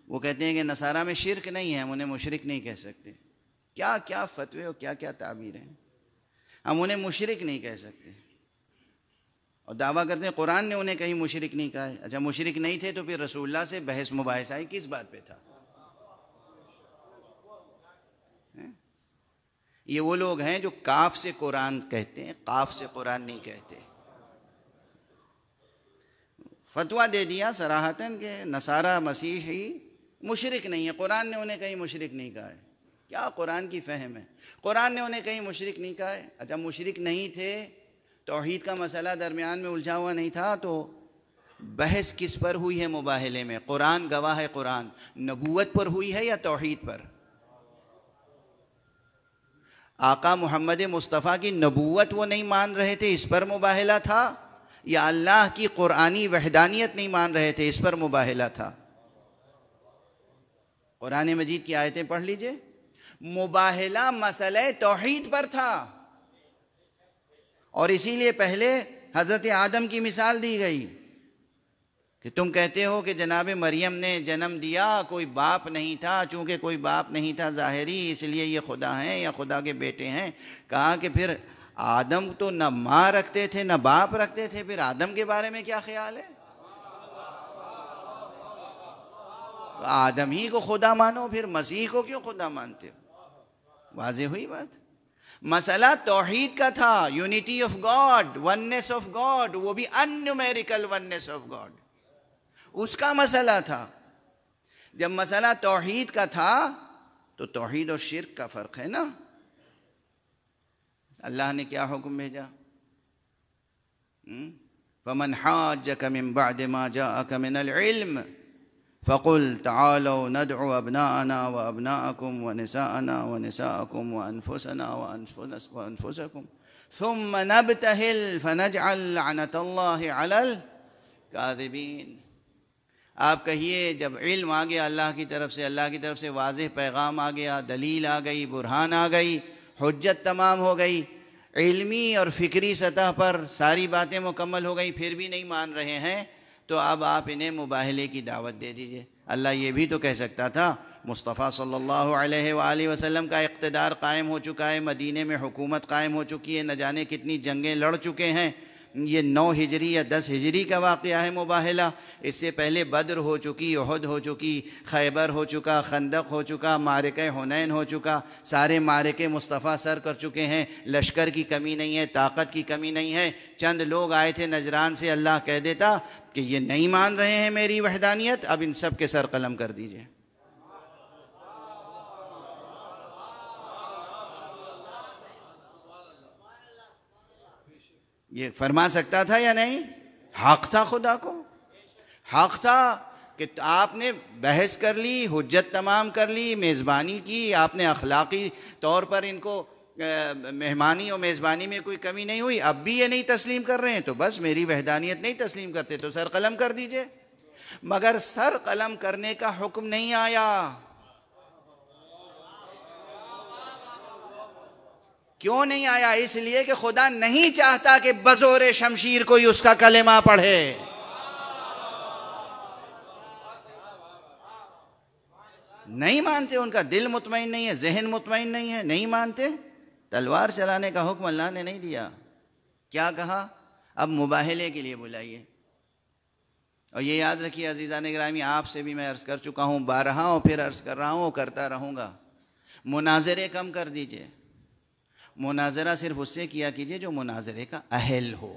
वो कहते हैं कि नसारा में शिरक नहीं है हम उन्हें मुशरक नहीं कह सकते क्या क्या फतवे और क्या क्या ताबीर हैं हम उन्हें मुशरक नहीं कह सकते और दावा करते हैं कुरान ने उन्हें कहीं मुशरक नहीं कहा है अच्छा मुशरक नहीं थे तो फिर रसूलुल्लाह से बहस मुबासा ही किस बात पे था है? ये वो लोग हैं जो काफ से कुरान कहते हैं काफ से कुरान नहीं कहते फतवा दे दिया सराहतन के नसारा मसीह ही मुशरक नहीं है कुरान ने उन्हें कहीं मुशरक नहीं कहा है क्या कुरान की फ़हम है कुरान ने उन्हें कहीं मुशरक नहीं कहा है अच्छा मुशरक नहीं थे तोहीद का मसला दरमियान में उलझा हुआ नहीं था तो बहस किस पर हुई है मुबाहले में कुरान गवाह है कुरान नबूत पर हुई है या तोहीद पर आका मोहम्मद मुस्तफ़ा की नबूत वो नहीं मान रहे थे इस पर मुबाहला था या अल्लाह की कुरानी वहदानियत नहीं मान रहे थे इस पर मुबाहला था कुरान मजीद की आयतें पढ़ लीजिए मुबाहला मसल तोहहीद पर था और इसीलिए पहले हज़रत आदम की मिसाल दी गई कि तुम कहते हो कि जनाब मरियम ने जन्म दिया कोई बाप नहीं था चूंकि कोई बाप नहीं था ज़ाहरी इसलिए ये खुदा हैं या खुदा के बेटे हैं कहा कि फिर आदम तो न माँ रखते थे न बाप रखते थे फिर आदम के बारे में क्या ख्याल है आदम ही को खुदा मानो फिर मसीह को क्यों खुदा मानते हो वाज हुई बात मसला तोहहीद का था unity of God oneness of God वो भी अनुमेरिकल वननेस ऑफ गॉड उसका मसला था जब मसला तोहहीद का था तो तोहहीद और शिरक का फ़र्क है ना अल्लाह ने क्या हुक्म भेजा पमन हम्म? हाज कमिम बादमा जा कमिन فقل تعالوا ندعو أبناءنا وأبناءكم ونساءنا ونساءكم وأنفسنا وأنفس وأنفسكم ثم نبتهل فنجعل لعنة الله على الكاذبين आप कहिए जब इल्म आ गया अल्लाह की तरफ से अल्लाह की तरफ से वाज पैगाम आ गया दलील आ गई बुरहान आ गई हजत तमाम हो गई इल्मी और फ़िक्री सतह पर सारी बातें मुकम्मल हो गई फिर भी नहीं मान रहे हैं तो अब आप इन्हें मुबाहले की दावत दे दीजिए अल्लाह ये भी तो कह सकता था मुस्तफ़ा सल्लल्लाहु अलैहि सल्ला वसल्लम का इकतदार कायम हो चुका है मदीने में हुकूमत कायम हो चुकी है न जाने कितनी जंगें लड़ चुके हैं ये नौ हिजरी या दस हिजरी का वाक़ है मुबाहला इससे पहले बद्र हो चुकी उहद हो चुकी खैबर हो चुका खंदक हो चुका मारक हुनैन हो चुका सारे मारक मुस्तफ़ा सर कर चुके हैं लश्कर की कमी नहीं है ताकत की कमी नहीं है चंद लोग आए थे नजरान से अल्लाह कह देता कि ये नहीं मान रहे हैं मेरी वहदानियत अब इन सब के सर कलम कर दीजिए ये फरमा सकता था या नहीं हक था खुदा को हक था कि आपने बहस कर ली हजत तमाम कर ली मेज़बानी की आपने अखलाकी तौर पर इनको मेहमानी और मेज़बानी में कोई कमी नहीं हुई अब भी ये नहीं तस्लीम कर रहे हैं तो बस मेरी वहदानियत नहीं तस्लीम करते तो सर कलम कर दीजिए मगर सर कलम करने का हुक्म नहीं आया क्यों नहीं आया इसलिए कि खुदा नहीं चाहता कि बजोर शमशीर कोई उसका कलेमा पढ़े नहीं मानते उनका दिल मुतमिन नहीं है जहन मुतमिन नहीं है नहीं मानते तलवार चलाने का हुक्म अल्लाह ने नहीं दिया क्या कहा अब मुबाहले के लिए बुलाइए और ये याद रखिए अजीज़ा ग्रामी आपसे भी मैं अर्ज़ कर चुका हूँ बारह और फिर अर्ज़ कर रहा हूँ करता रहूँगा मुनाजरे कम कर दीजिए मुनाजरा सिर्फ उससे किया कीजिए जो मुनाजरे का अहल हो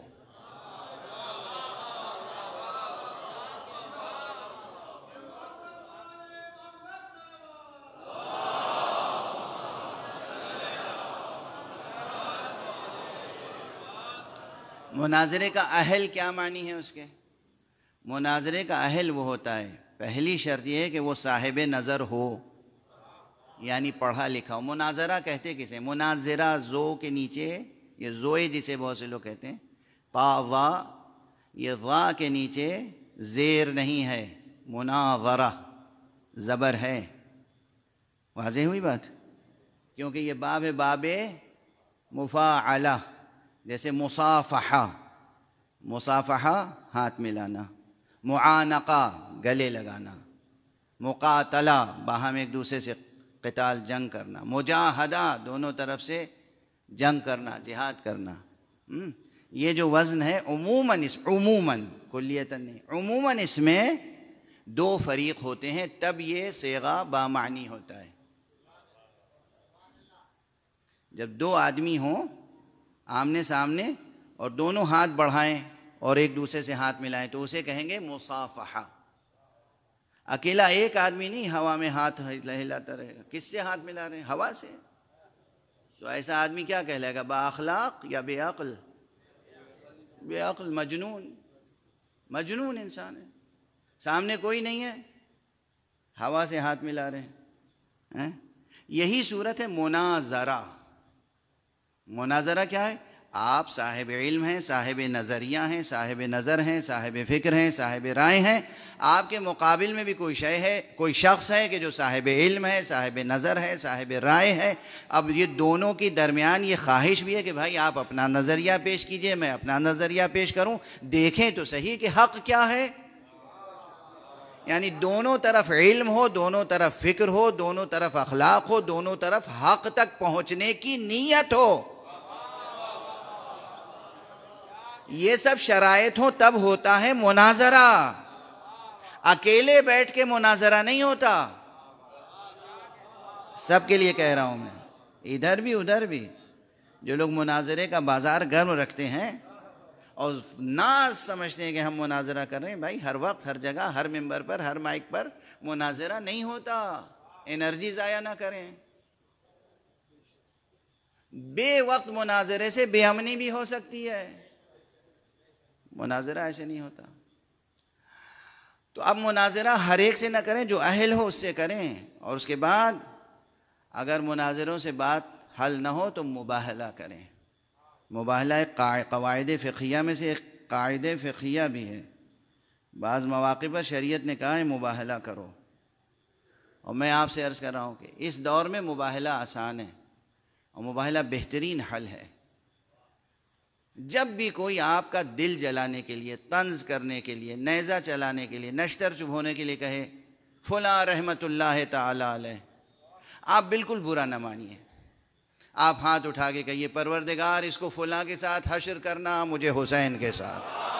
मुनाजरे का अहल क्या मानी है उसके मुनाजरे का अहल वो होता है पहली शर्त यह है कि वो साहिब नज़र हो यानी पढ़ा लिखा हो मुनाजरा कहते किसे मुनाजरा जो के नीचे ये जोए जिसे बहुत से लोग कहते हैं पा वाह ये वा के नीचे जेर नहीं है मुनावरा ज़बर है वाजह हुई बात क्योंकि ये बाब बाब मुफ़ा जैसे मुसाफहा मुसाफहा हाथ मिलाना मुआनका गले लगाना मुकातला बाहम एक दूसरे से कताल जंग करना मुजाहदा दोनों तरफ से जंग करना जिहाद करना हुँ? हम्म, ये जो वज़न है उमूमन इस उमूमन कुलियता नहीं उमूमन इसमें दो फरीक होते हैं तब ये सेगा बामानी होता है जब दो आदमी हों आमने सामने और दोनों हाथ बढ़ाएं और एक दूसरे से हाथ मिलाएं तो उसे कहेंगे मुसाफहा अकेला एक आदमी नहीं हवा में हाथ हिलाता रहेगा किससे हाथ मिला रहे हैं हवा से तो ऐसा आदमी क्या कहलाएगा बाखलाक या बेअल बेअल मजनून मजनून इंसान है सामने कोई नहीं है हवा से हाथ मिला रहे हैं यही सूरत है जरा मुनाजरा क्या है आप साहिब इल्म हैं साहिब नज़रिया हैं साहिब नज़र हैं साहिब फ़िक्र हैं साहिब राय हैं आपके मुकाबिल में भी कोई शय है कोई शख्स है कि जो साहिब इल्म है साहिब नज़र है साहिब राय है अब ये दोनों के दरमियान ये ख्वाहिश भी है कि भाई आप अपना नज़रिया पेश कीजिए मैं अपना नज़रिया पेश करूँ देखें तो सही कि हक़ क्या है यानी दोनों तरफ इल्म हो दोनों तरफ फ़िक्र हो दोनों तरफ अखलाक हो दोनों तरफ हक़ तक पहुँचने की नीयत हो ये सब शरात हो तब होता है मुनाजरा अकेले बैठ के मुनाजरा नहीं होता सबके लिए कह रहा हूं मैं इधर भी उधर भी जो लोग मुनाजरे का बाजार गर्म रखते हैं और ना समझते हैं कि हम मुनाजरा कर रहे हैं भाई हर वक्त हर जगह हर मेंबर पर हर माइक पर मुनाजरा नहीं होता एनर्जी ज़ाया ना करें बे वक्त मुनाजरे से बेअमनी भी हो सकती है मुनाजरा ऐसे नहीं होता तो अब मुनाजरा हर एक से ना करें जो अहल हो उससे करें और उसके बाद अगर मुनाजरों से बात हल ना हो तो मुबाहला करें मुबाहला एक कवायद फ़िया में से एक कायद फ़िया भी है बाज़ मौाक पर शरीयत ने कहा है मुबाहला करो और मैं आपसे अर्ज़ कर रहा हूँ कि इस दौर में मुबाहला आसान है और मुबाहला बेहतरीन हल है जब भी कोई आपका दिल जलाने के लिए तंज करने के लिए नैज़ा चलाने के लिए नश्तर चुभोने के लिए कहे फुला रहमत ताल आप बिल्कुल बुरा ना मानिए आप हाथ उठा के कहिए परवरदिगार इसको फुला के साथ हशर करना मुझे हुसैन के साथ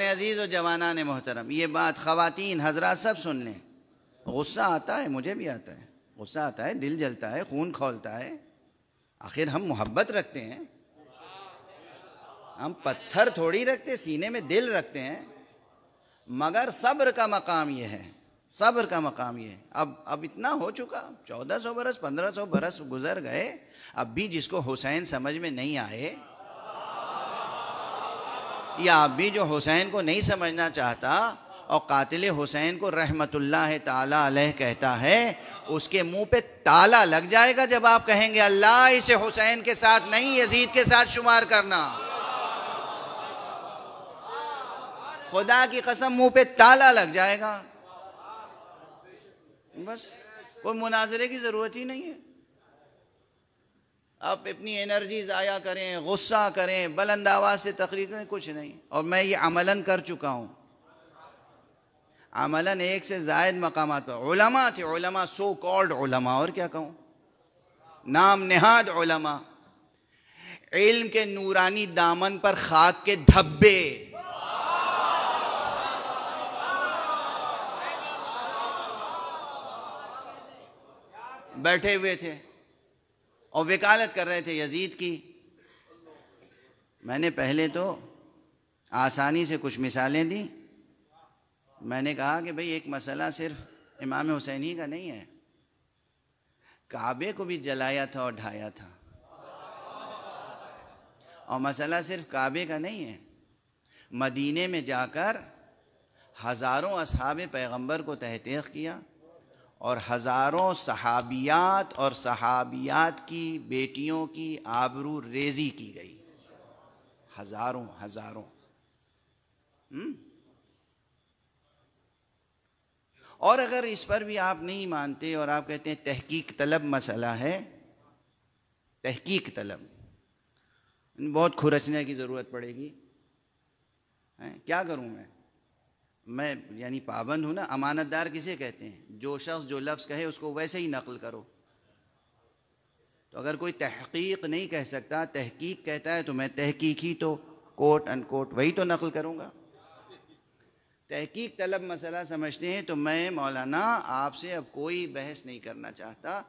मेहमान अजीज़ और जवाना ने मोहतरम ये बात ख़वान हजरा सब सुन लें गुस्सा आता है मुझे भी आता है गुस्सा आता है दिल जलता है खून खोलता है आखिर हम मोहब्बत रखते हैं हम पत्थर थोड़ी रखते सीने में दिल रखते हैं मगर सब्र का मकाम यह है सब्र का मकाम ये अब अब इतना हो चुका चौदह सौ बरस पंद्रह सौ बरस गुजर गए अब भी जिसको हुसैन समझ में नहीं आए ये आप भी जो हुसैन को नहीं समझना चाहता और कातिल हुसैन को रहमतुल्लाह ताला अलह कहता है उसके मुंह पे ताला लग जाएगा जब आप कहेंगे अल्लाह इसे हुसैन के साथ नहीं यजीद के साथ शुमार करना खुदा की कसम मुंह पे ताला लग जाएगा बस कोई मुनाजरे की ज़रूरत ही नहीं है आप अपनी एनर्जी ज़ाया करें गुस्सा करें बुलंद आवाज़ से तकरीर करें कुछ नहीं और मैं ये अमलन कर चुका हूँ अमलन एक से जायद मकाम पर ओलमा थे ओलमा सो कॉल्ड ओलमा और क्या कहूँ नाम नहाद ओलमा इल्म के नूरानी दामन पर खाक के धब्बे बैठे हुए थे और वकालत कर रहे थे यजीद की मैंने पहले तो आसानी से कुछ मिसालें दी मैंने कहा कि भाई एक मसला सिर्फ इमाम हुसैन ही का नहीं है काबे को भी जलाया था और ढाया था और मसला सिर्फ काबे का नहीं है मदीने में जाकर हज़ारों अब पैगंबर को तहतीक किया और हज़ारों सहाबियात और सहाबियात की बेटियों की आबरू रेजी की गई हज़ारों हज़ारों हम्म? और अगर इस पर भी आप नहीं मानते और आप कहते हैं तहकीक तलब मसला है तहकीक तलब बहुत खुरचने की ज़रूरत पड़ेगी है? क्या करूं मैं मैं यानी पाबंद हूँ ना अमानतदार किसे कहते हैं जो शख्स जो लफ्ज़ कहे उसको वैसे ही नकल करो तो अगर कोई तहकीक नहीं कह सकता तहकीक कहता है तो मैं तहकीक ही तो कोट कोट वही तो नकल करूँगा तहकीक तलब मसला समझते हैं तो मैं मौलाना आपसे अब कोई बहस नहीं करना चाहता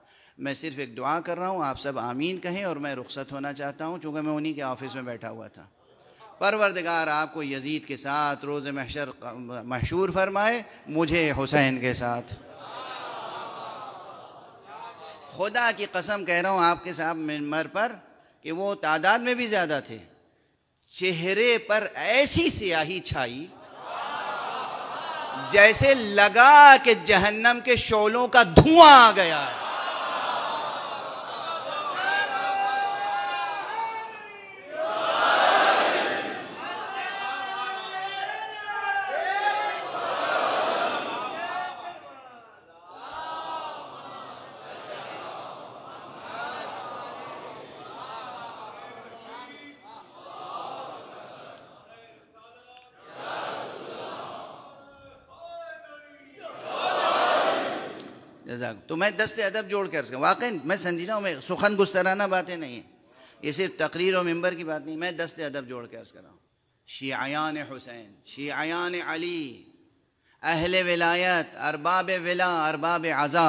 मैं सिर्फ़ एक दुआ कर रहा हूँ आप सब आमीन कहें और मैं रुख्सत होना चाहता हूँ चूँकि मैं उन्हीं के ऑफ़िस में बैठा हुआ था परवरदगार आपको यजीद के साथ रोज़ महशर मशहूर फरमाए मुझे हुसैन के साथ खुदा की कसम कह रहा हूँ आपके साथ मर पर कि वो तादाद में भी ज़्यादा थे चेहरे पर ऐसी स्याही छाई जैसे लगा कि जहन्नम के शोलों का धुआं आ गया है अदब तो मैं दस्त अदब जोड़ कर सका वाकई मैं संजीदा हूँ मैं सुखन गुस्तराना बातें नहीं है ये सिर्फ तकरीर और मेम्बर की बात नहीं मैं दस्त अदब जोड़ कर कर रहा हूँ शियान हुसैन शियान अली अहल विलायत अरबाब विला अरबाब अज़ा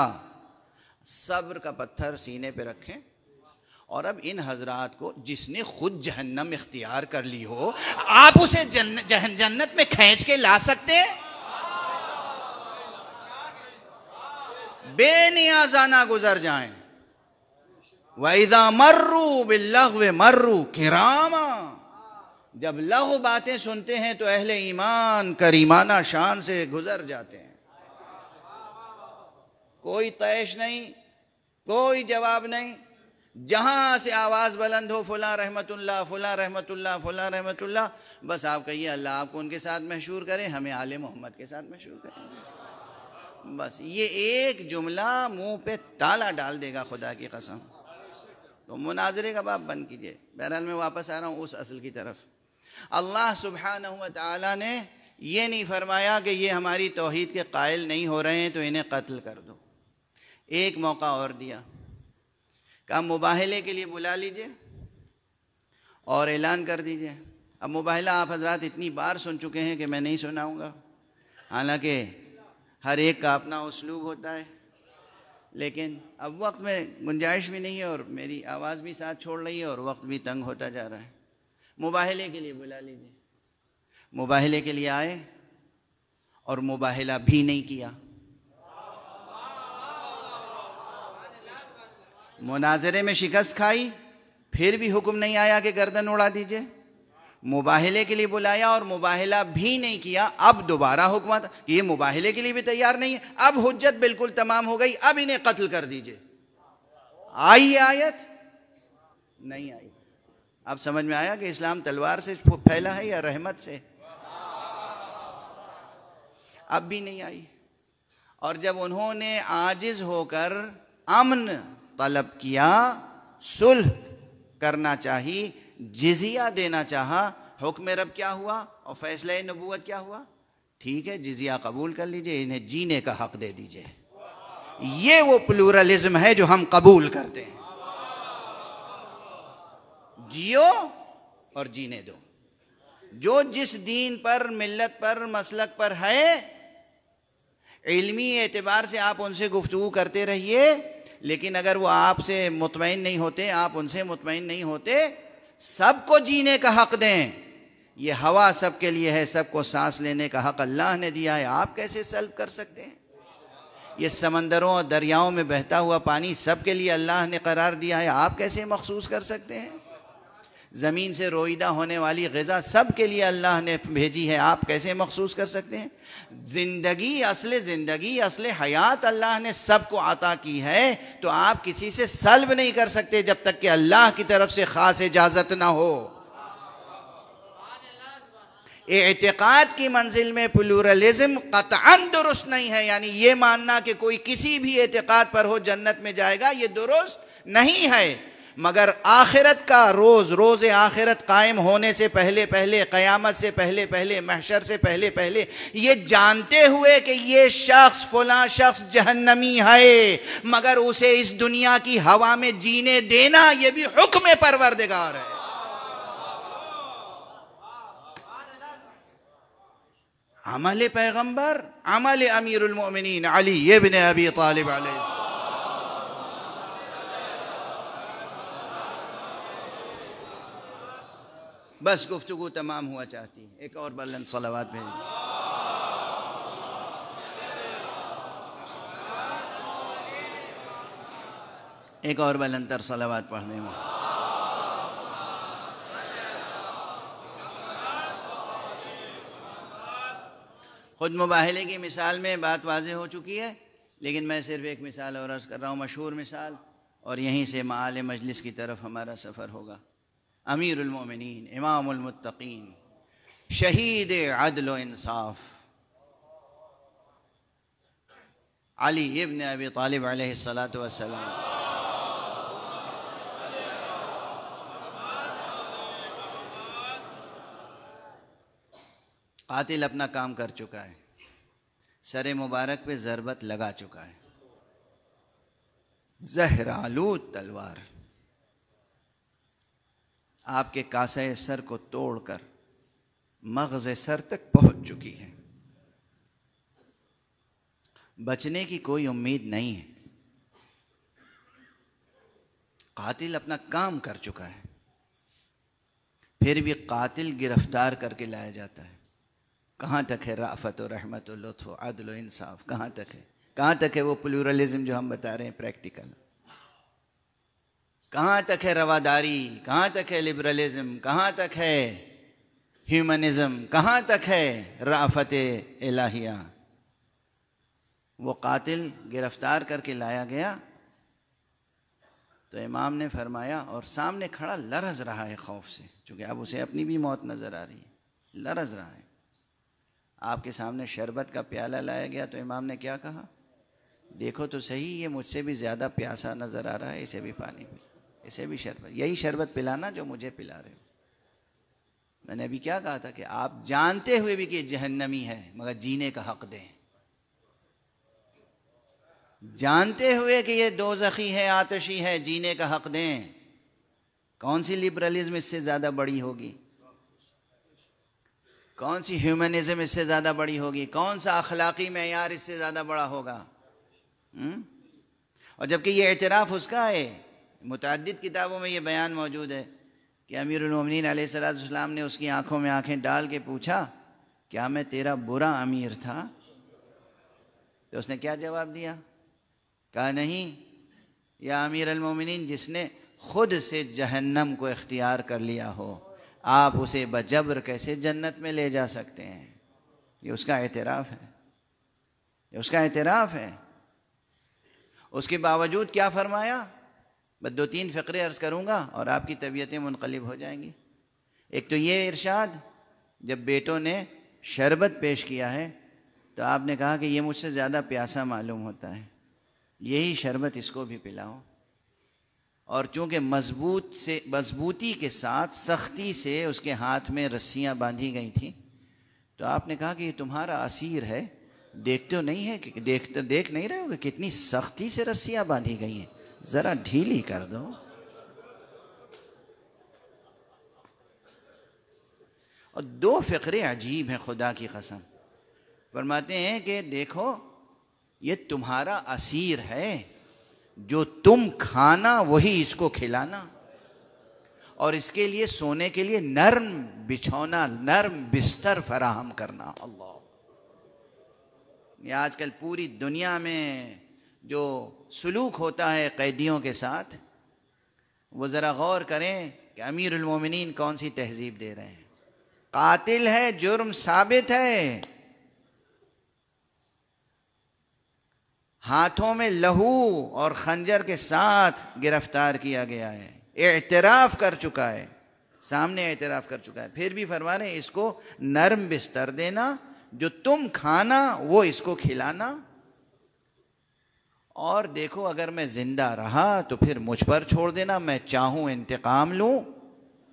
सब्र का पत्थर सीने पर रखें और अब इन हजरात को जिसने खुद जहन्नम इख्तियार कर ली हो आप उसे जन्न, जहन, जन्नत में खींच के ला सकते हैं बेनियाजाना गुजर जाए वैदा मर्रू बिल्लह मर्रू किरामा जब लघु बातें सुनते हैं तो अहले ईमान करीमाना शान से गुजर जाते हैं कोई तयश नहीं कोई जवाब नहीं जहां से आवाज़ बुलंद हो फुला रहमतुल्ला फुला रहमतुल्ला फुला रहमतुल्ला बस आप कहिए अल्लाह आपको उनके साथ मशहूर करें हमें आले मोहम्मद के साथ मशहूर करें बस ये एक जुमला मुंह पे ताला डाल देगा खुदा की कसम तो मुनाजरे का बाप बंद कीजिए बहरहाल मैं वापस आ रहा हूँ उस असल की तरफ अल्लाह सुबह ताला ने ये नहीं फरमाया कि ये हमारी तोहद के कायल नहीं हो रहे हैं तो इन्हें कत्ल कर दो एक मौका और दिया कहा मुबाहले के लिए बुला लीजिए और ऐलान कर दीजिए अब मुबाहला आप हजरात इतनी बार सुन चुके हैं कि मैं नहीं सुनाऊँगा हालांकि हर एक का अपना उसलूब होता है लेकिन अब वक्त में गुंजाइश भी नहीं है और मेरी आवाज़ भी साथ छोड़ रही है और वक्त भी तंग होता जा रहा है मुबाहले के लिए बुला लीजिए मुबाहले के लिए आए और मुबाहला भी नहीं किया मुनाजरे में शिकस्त खाई फिर भी हुक्म नहीं आया कि गर्दन उड़ा दीजिए मुबाहले के लिए बुलाया और मुबाहला भी नहीं किया अब दोबारा हुक्म ये मुबाहले के लिए भी तैयार नहीं है अब हजत बिल्कुल तमाम हो गई अब इन्हें कत्ल कर दीजिए आई आयत नहीं आई अब समझ में आया कि इस्लाम तलवार से फैला है या रहमत से अब भी नहीं आई और जब उन्होंने आजिज होकर अमन तलब किया सुलह करना चाहिए जिजिया देना चाहा हुक्म रब क्या हुआ और फैसला नबूत क्या हुआ ठीक है जिजिया कबूल कर लीजिए इन्हें जीने का हक दे दीजिए ये वो प्लूरलिज्म है जो हम कबूल करते हैं जियो और जीने दो जो जिस दीन पर मिल्लत पर मसलक पर है इल्मी एतबार से आप उनसे गुफ्तु करते रहिए लेकिन अगर वो आपसे मुतमिन नहीं होते आप उनसे मुतमिन नहीं होते सबको जीने का हक दें ये हवा सबके लिए है सबको सांस लेने का हक अल्लाह ने दिया है आप कैसे सल्व कर सकते हैं ये समंदरों और दरियाओं में बहता हुआ पानी सबके लिए अल्लाह ने करार दिया है आप कैसे मखसूस कर सकते हैं ज़मीन से रोईदा होने वाली गज़ा सब के लिए अल्लाह ने भेजी है आप कैसे मखसूस कर सकते हैं ज़िंदगी असल ज़िंदगी असल हयात अल्लाह ने सबको अता की है तो आप किसी से सल्ब नहीं कर सकते जब तक कि अल्लाह की तरफ से ख़ास इजाज़त ना हो एतक़ाद की मंजिल में प्लूरलिज्म कतान दुरुस्त नहीं है यानी यह मानना कि कोई किसी भी एतक़ाद पर हो जन्नत में जाएगा यह दुरुस्त नहीं है मगर आखिरत का रोज़ रोज़ आखिरत कायम होने से पहले पहले क़यामत से पहले पहले महशर से पहले पहले ये जानते हुए कि ये शख्स फला शख्स जहन्नमी है मगर उसे इस दुनिया की हवा में जीने देना ये भी हुक्म परवरदिगार है अमल पैगम्बर अमल अमीरमिन अली ये बिन अबी तालब बस गुफ्तु तमाम हुआ चाहती है एक और बल्लन सलावाद भेज एक और बलंतर सलावाद पढ़ने में खुद मुबाहले की मिसाल में बात वाज हो चुकी है लेकिन मैं सिर्फ एक मिसाल और अर्ज़ कर रहा हूँ मशहूर मिसाल और यहीं से माल मजलिस की तरफ हमारा सफ़र होगा अमीर अमीरमिन इमामतकीन शहीद अदल इंसाफ अली इब्न अबी तालिब सलात वसलाम कातिल अपना काम कर चुका है सर मुबारक पे ज़रबत लगा चुका है जहरालू तलवार आपके कासे सर को तोड़कर मगज सर तक पहुंच चुकी है बचने की कोई उम्मीद नहीं है कातिल अपना काम कर चुका है फिर भी कातिल गिरफ्तार करके लाया जाता है कहाँ तक है राफत और रहमत और लुत्फ आदल इंसाफ कहाँ तक है कहाँ तक है वो प्लूरलिज्म जो हम बता रहे हैं प्रैक्टिकल कहाँ तक है रवादारी कहाँ तक है लिबरलिज्म कहाँ तक है ह्यूमनिज़म कहाँ तक है राफत इलाहिया वो कातिल गिरफ्तार करके लाया गया तो इमाम ने फरमाया और सामने खड़ा लरज रहा है खौफ से चूँकि अब उसे अपनी भी मौत नज़र आ रही है लरज रहा है आपके सामने शरबत का प्याला लाया गया तो इमाम ने क्या कहा देखो तो सही ये मुझसे भी ज़्यादा प्यासा नज़र आ रहा है इसे भी पानी पी इसे भी शरबत यही शरबत पिलाना जो मुझे पिला रहे हो मैंने अभी क्या कहा था कि आप जानते हुए भी कि जहन्नमी है मगर जीने का हक दें जानते हुए कि ये जखी है आतशी है जीने का हक दें कौन सी लिबरलिज्म इससे ज़्यादा बड़ी होगी कौन सी ह्यूमनिज्म इससे ज़्यादा बड़ी होगी कौन सा अखलाकी मैार इससे ज़्यादा बड़ा होगा हुँ? हम्म? और जबकि ये एतराफ़ उसका है मुतद किताबों में ये बयान मौजूद है कि उमिन सलाम ने उसकी आंखों में आंखें डाल के पूछा क्या मैं तेरा बुरा अमीर था तो उसने क्या जवाब दिया कहा नहीं या अमीर अलमोमिन जिसने खुद से जहन्नम को इख्तियार कर लिया हो आप उसे बजबर कैसे जन्नत में ले जा सकते हैं ये उसका एतराफ़ है ये उसका एतराफ़ है उसके बावजूद क्या फरमाया बस दो तीन फ़करे अर्ज़ करूँगा और आपकी तबीयतें मुनकलब हो जाएंगी एक तो ये इरशाद जब बेटों ने शरबत पेश किया है तो आपने कहा कि ये मुझसे ज़्यादा प्यासा मालूम होता है यही शरबत इसको भी पिलाओ और चूँकि मजबूत से मजबूती के साथ सख्ती से उसके हाथ में रस्सियाँ बांधी गई थी तो आपने कहा कि ये तुम्हारा असीर है देखते हो नहीं है कि देख देख नहीं रहे हो कि कितनी सख्ती से रस्सियाँ बांधी गई हैं जरा ढीली कर दो और दो फ़िक्रे अजीब हैं खुदा की कसम फरमाते हैं कि देखो ये तुम्हारा असीर है जो तुम खाना वही इसको खिलाना और इसके लिए सोने के लिए नर्म बिछौना नर्म बिस्तर फराहम करना अल्लाह ये आजकल पूरी दुनिया में जो सलूक होता है कैदियों के साथ वो ज़रा गौर करें कि अमीरमिन कौन सी तहजीब दे रहे हैं कातिल है जुर्म साबित है हाथों में लहू और खंजर के साथ गिरफ्तार किया गया है एतराफ़ कर चुका है सामने एतराफ़ कर चुका है फिर भी फरमा रहे इसको नरम बिस्तर देना जो तुम खाना वो इसको खिलाना और देखो अगर मैं ज़िंदा रहा तो फिर मुझ पर छोड़ देना मैं चाहूँ इंतकाम लूँ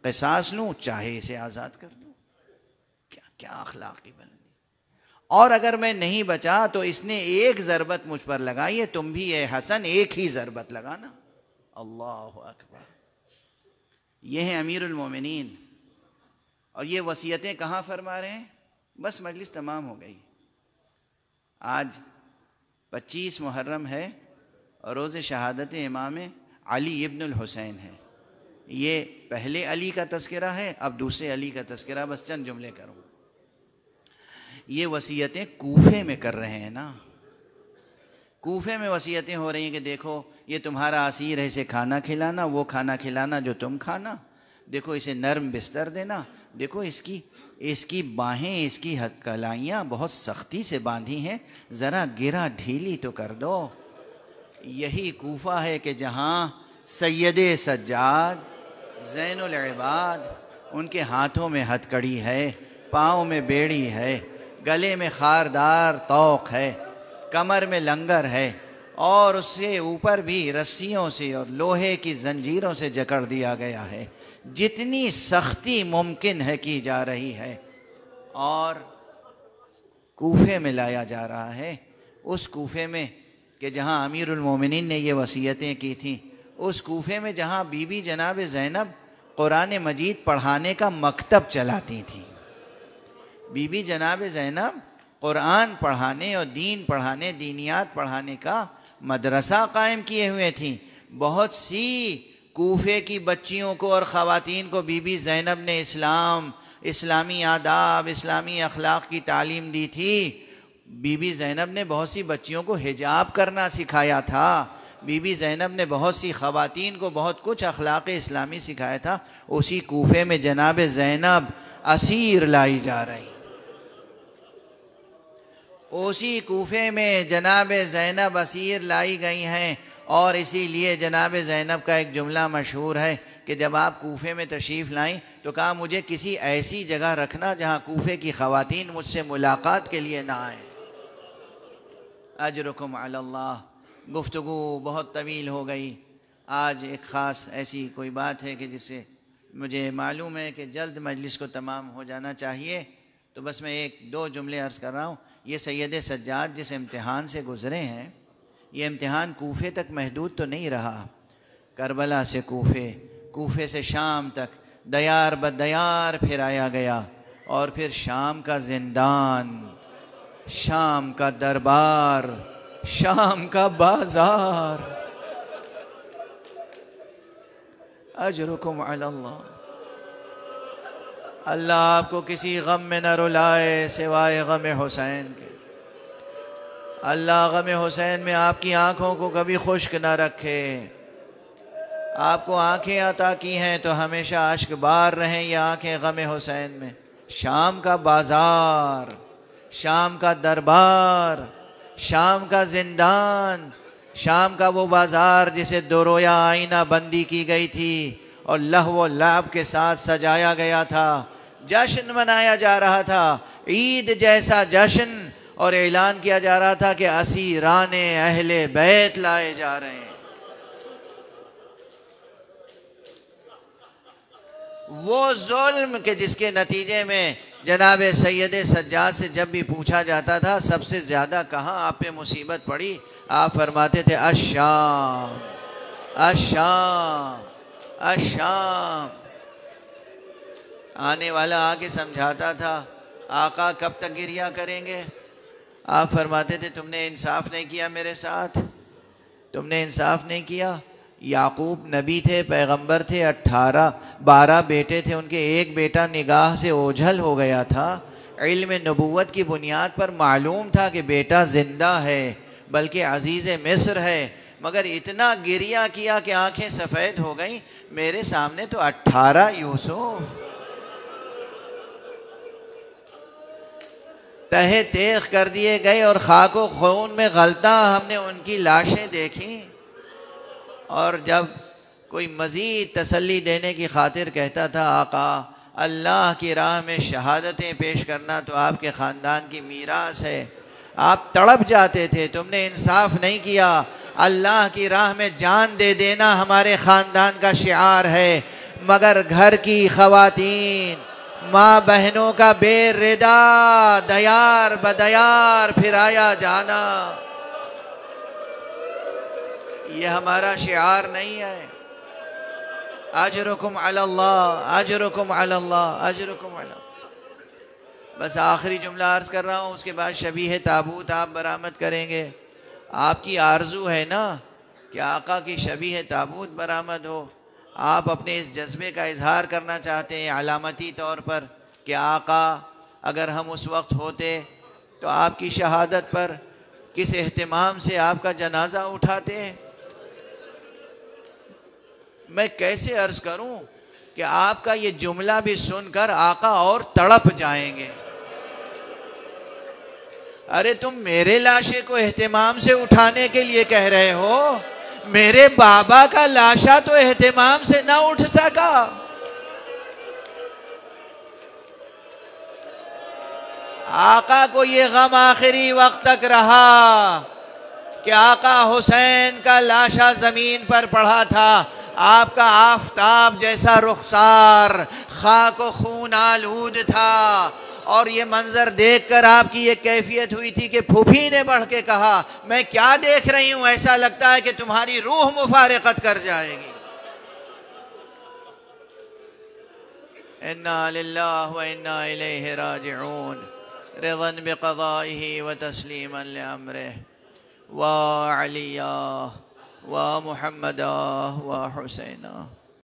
एहसास लूँ चाहे इसे आज़ाद कर दूँ क्या क्या अखलाकी गई और अगर मैं नहीं बचा तो इसने एक ज़रबत मुझ पर लगाई है तुम भी ये हसन एक ही ज़रबत लगाना अल्लाह अकबर यह हैं अमीरमिन और ये वसीयतें कहाँ फरमा रहे हैं बस मजलिस तमाम हो गई आज पच्चीस मुहर्रम है और रोज़ शहादत इमाम अली इब्न हुसैन है ये पहले अली का तस्करा है अब दूसरे अली का तस्करा बस चंद जुमले करूँ ये वसीयतें कोफे में कर रहे हैं ना कोफे में वसीयतें हो रही हैं कि देखो ये तुम्हारा असीर है इसे खाना खिलाना वो खाना खिलाना जो तुम खाना देखो इसे नरम बिस्तर देना देखो इसकी इसकी बाहें इसकी कलाइयाँ बहुत सख्ती से बांधी हैं ज़रा गिरा ढीली तो कर दो यही कोफा है कि जहाँ सैद सज्जाद जैनबाद उनके हाथों में हथकड़ी है पाँव में बेड़ी है गले में खारदार तोक है कमर में लंगर है और उससे ऊपर भी रस्सियों से और लोहे की जंजीरों से जकड़ दिया गया है जितनी सख्ती मुमकिन है की जा रही है और कोफे में लाया जा रहा है उस कोफे में कि जहाँ अमीरुल ने ये वसीयतें की थीं उस कोफे में जहाँ बीबी जनाब ज़ैनब क़ुरान मजीद पढ़ाने का मकतब चलाती थी बीबी जनाब ज़ैनब क़ुरान पढ़ाने और दीन पढ़ाने दीनियात पढ़ाने का मदरसा कायम किए हुए थी बहुत सी कोफे की बच्चियों को और ख़वान को बीबी ज़ैनब ने इस्लाम इस्लामी आदाब इस्लामी अखलाक की तालीम दी थी बीबी ज़ैनब ने बहुत सी बच्चियों को हिजाब करना सिखाया था बीबी ज़ैनब ने बहुत सी ख़वान को बहुत कुछ अखलाक इस्लामी सिखाया था उसी कोफे में जनाब ज़ैनब असीर लाई जा रही उसी कोफे में जनाब ज़ैनब असीर लाई गई हैं और इसीलिए जनाब ज़ैनब का एक जुमला मशहूर है कि जब आप कोफे में तशरीफ़ लाएं तो कहा मुझे किसी ऐसी जगह रखना जहाँ कोफे की खातिन मुझसे मुलाकात के लिए ना आए अजरकुम अल्लाह गुफ्तु बहुत तवील हो गई आज एक ख़ास ऐसी कोई बात है कि जिससे मुझे मालूम है कि जल्द मजलिस को तमाम हो जाना चाहिए तो बस मैं एक दो जुमले अर्ज़ कर रहा हूँ ये सैद सज्जाद जिस इम्तहान से गुज़रे हैं ये इम्तहान कोफे तक महदूद तो नहीं रहा करबला से कोफे कोफे से शाम तक दयार बदयार फिर आया गया और फिर शाम का जिंदान शाम का दरबार शाम का बाजार अजरुकुम अल्लाह अल्लाह आपको किसी गम में न रुलाए सिवाय गम हुसैन के अल्लाह गम हुसैन में आपकी आँखों को कभी खुश्क ना रखे आपको आँखें अता की हैं तो हमेशा अश्क बार रहें ये आँखें गम हुसैन में शाम का बाज़ार शाम का दरबार शाम का जिंदान शाम का वो बाज़ार जिसे दोरोया आईना बंदी की गई थी और लह व लाभ के साथ सजाया गया था जश्न मनाया जा रहा था ईद जैसा जश्न और ऐलान किया जा रहा था कि असीरान अहले बैत लाए जा रहे हैं वो जुल्म के जिसके नतीजे में जनाब सैद सज्जाद से जब भी पूछा जाता था सबसे ज़्यादा कहाँ आप पे मुसीबत पड़ी आप फरमाते थे अशाम अशाम अशाम आने वाला आके समझाता था आका कब तक गिरिया करेंगे आप फरमाते थे तुमने इंसाफ नहीं किया मेरे साथ तुमने इंसाफ नहीं किया याकूब नबी थे पैगंबर थे अट्ठारह बारह बेटे थे उनके एक बेटा निगाह से ओझल हो गया था इल्म नबूवत की बुनियाद पर मालूम था कि बेटा ज़िंदा है बल्कि अजीज़ मिस्र है मगर इतना गिरिया किया कि आंखें सफ़ेद हो गई मेरे सामने तो अट्ठारह यूसुफ़ तहे तेख कर दिए गए और खाक व खून में गलता हमने उनकी लाशें देखी और जब कोई मज़ीद तसल्ली देने की खातिर कहता था आका अल्लाह की राह में शहादतें पेश करना तो आपके ख़ानदान की मीरास है आप तड़प जाते थे तुमने इंसाफ नहीं किया अल्लाह की राह में जान दे देना हमारे ख़ानदान का शार है मगर घर की खातन माँ बहनों का बेरेदा दयार बदयार फिर आया जाना ये हमारा शियार नहीं है आज रुकुम अल्लाह आज रुकुम अल्लाह रुकुम अल्लाह बस आखिरी जुमला अर्ज़ कर रहा हूँ उसके बाद शबी है ताबूत आप बरामद करेंगे आपकी आरजू है ना कि आका की शबी है ताबूत बरामद हो आप अपने इस जज्बे का इजहार करना चाहते हैं अलामती तौर पर कि आका अगर हम उस वक्त होते तो आपकी शहादत पर किस अहतमाम से आपका जनाजा उठाते हैं मैं कैसे अर्ज करूं कि आपका ये जुमला भी सुनकर आका और तड़प जाएंगे अरे तुम मेरे लाशे को अहतमाम से उठाने के लिए कह रहे हो मेरे बाबा का लाशा तो एहतमाम से ना उठ सका आका को ये गम आखिरी वक्त तक रहा कि आका हुसैन का लाशा ज़मीन पर पड़ा था आपका आफताब जैसा रुखसार खाक खून आलूद था और ये मंजर देखकर आपकी ये कैफियत हुई थी कि फूफी ने बढ़ के कहा मैं क्या देख रही हूं ऐसा लगता है कि तुम्हारी रूह मुफारकत कर जाएगी राजून रवन बकवाही व तस्लीम अमर वाह अलिया वाह महमदा हुसैना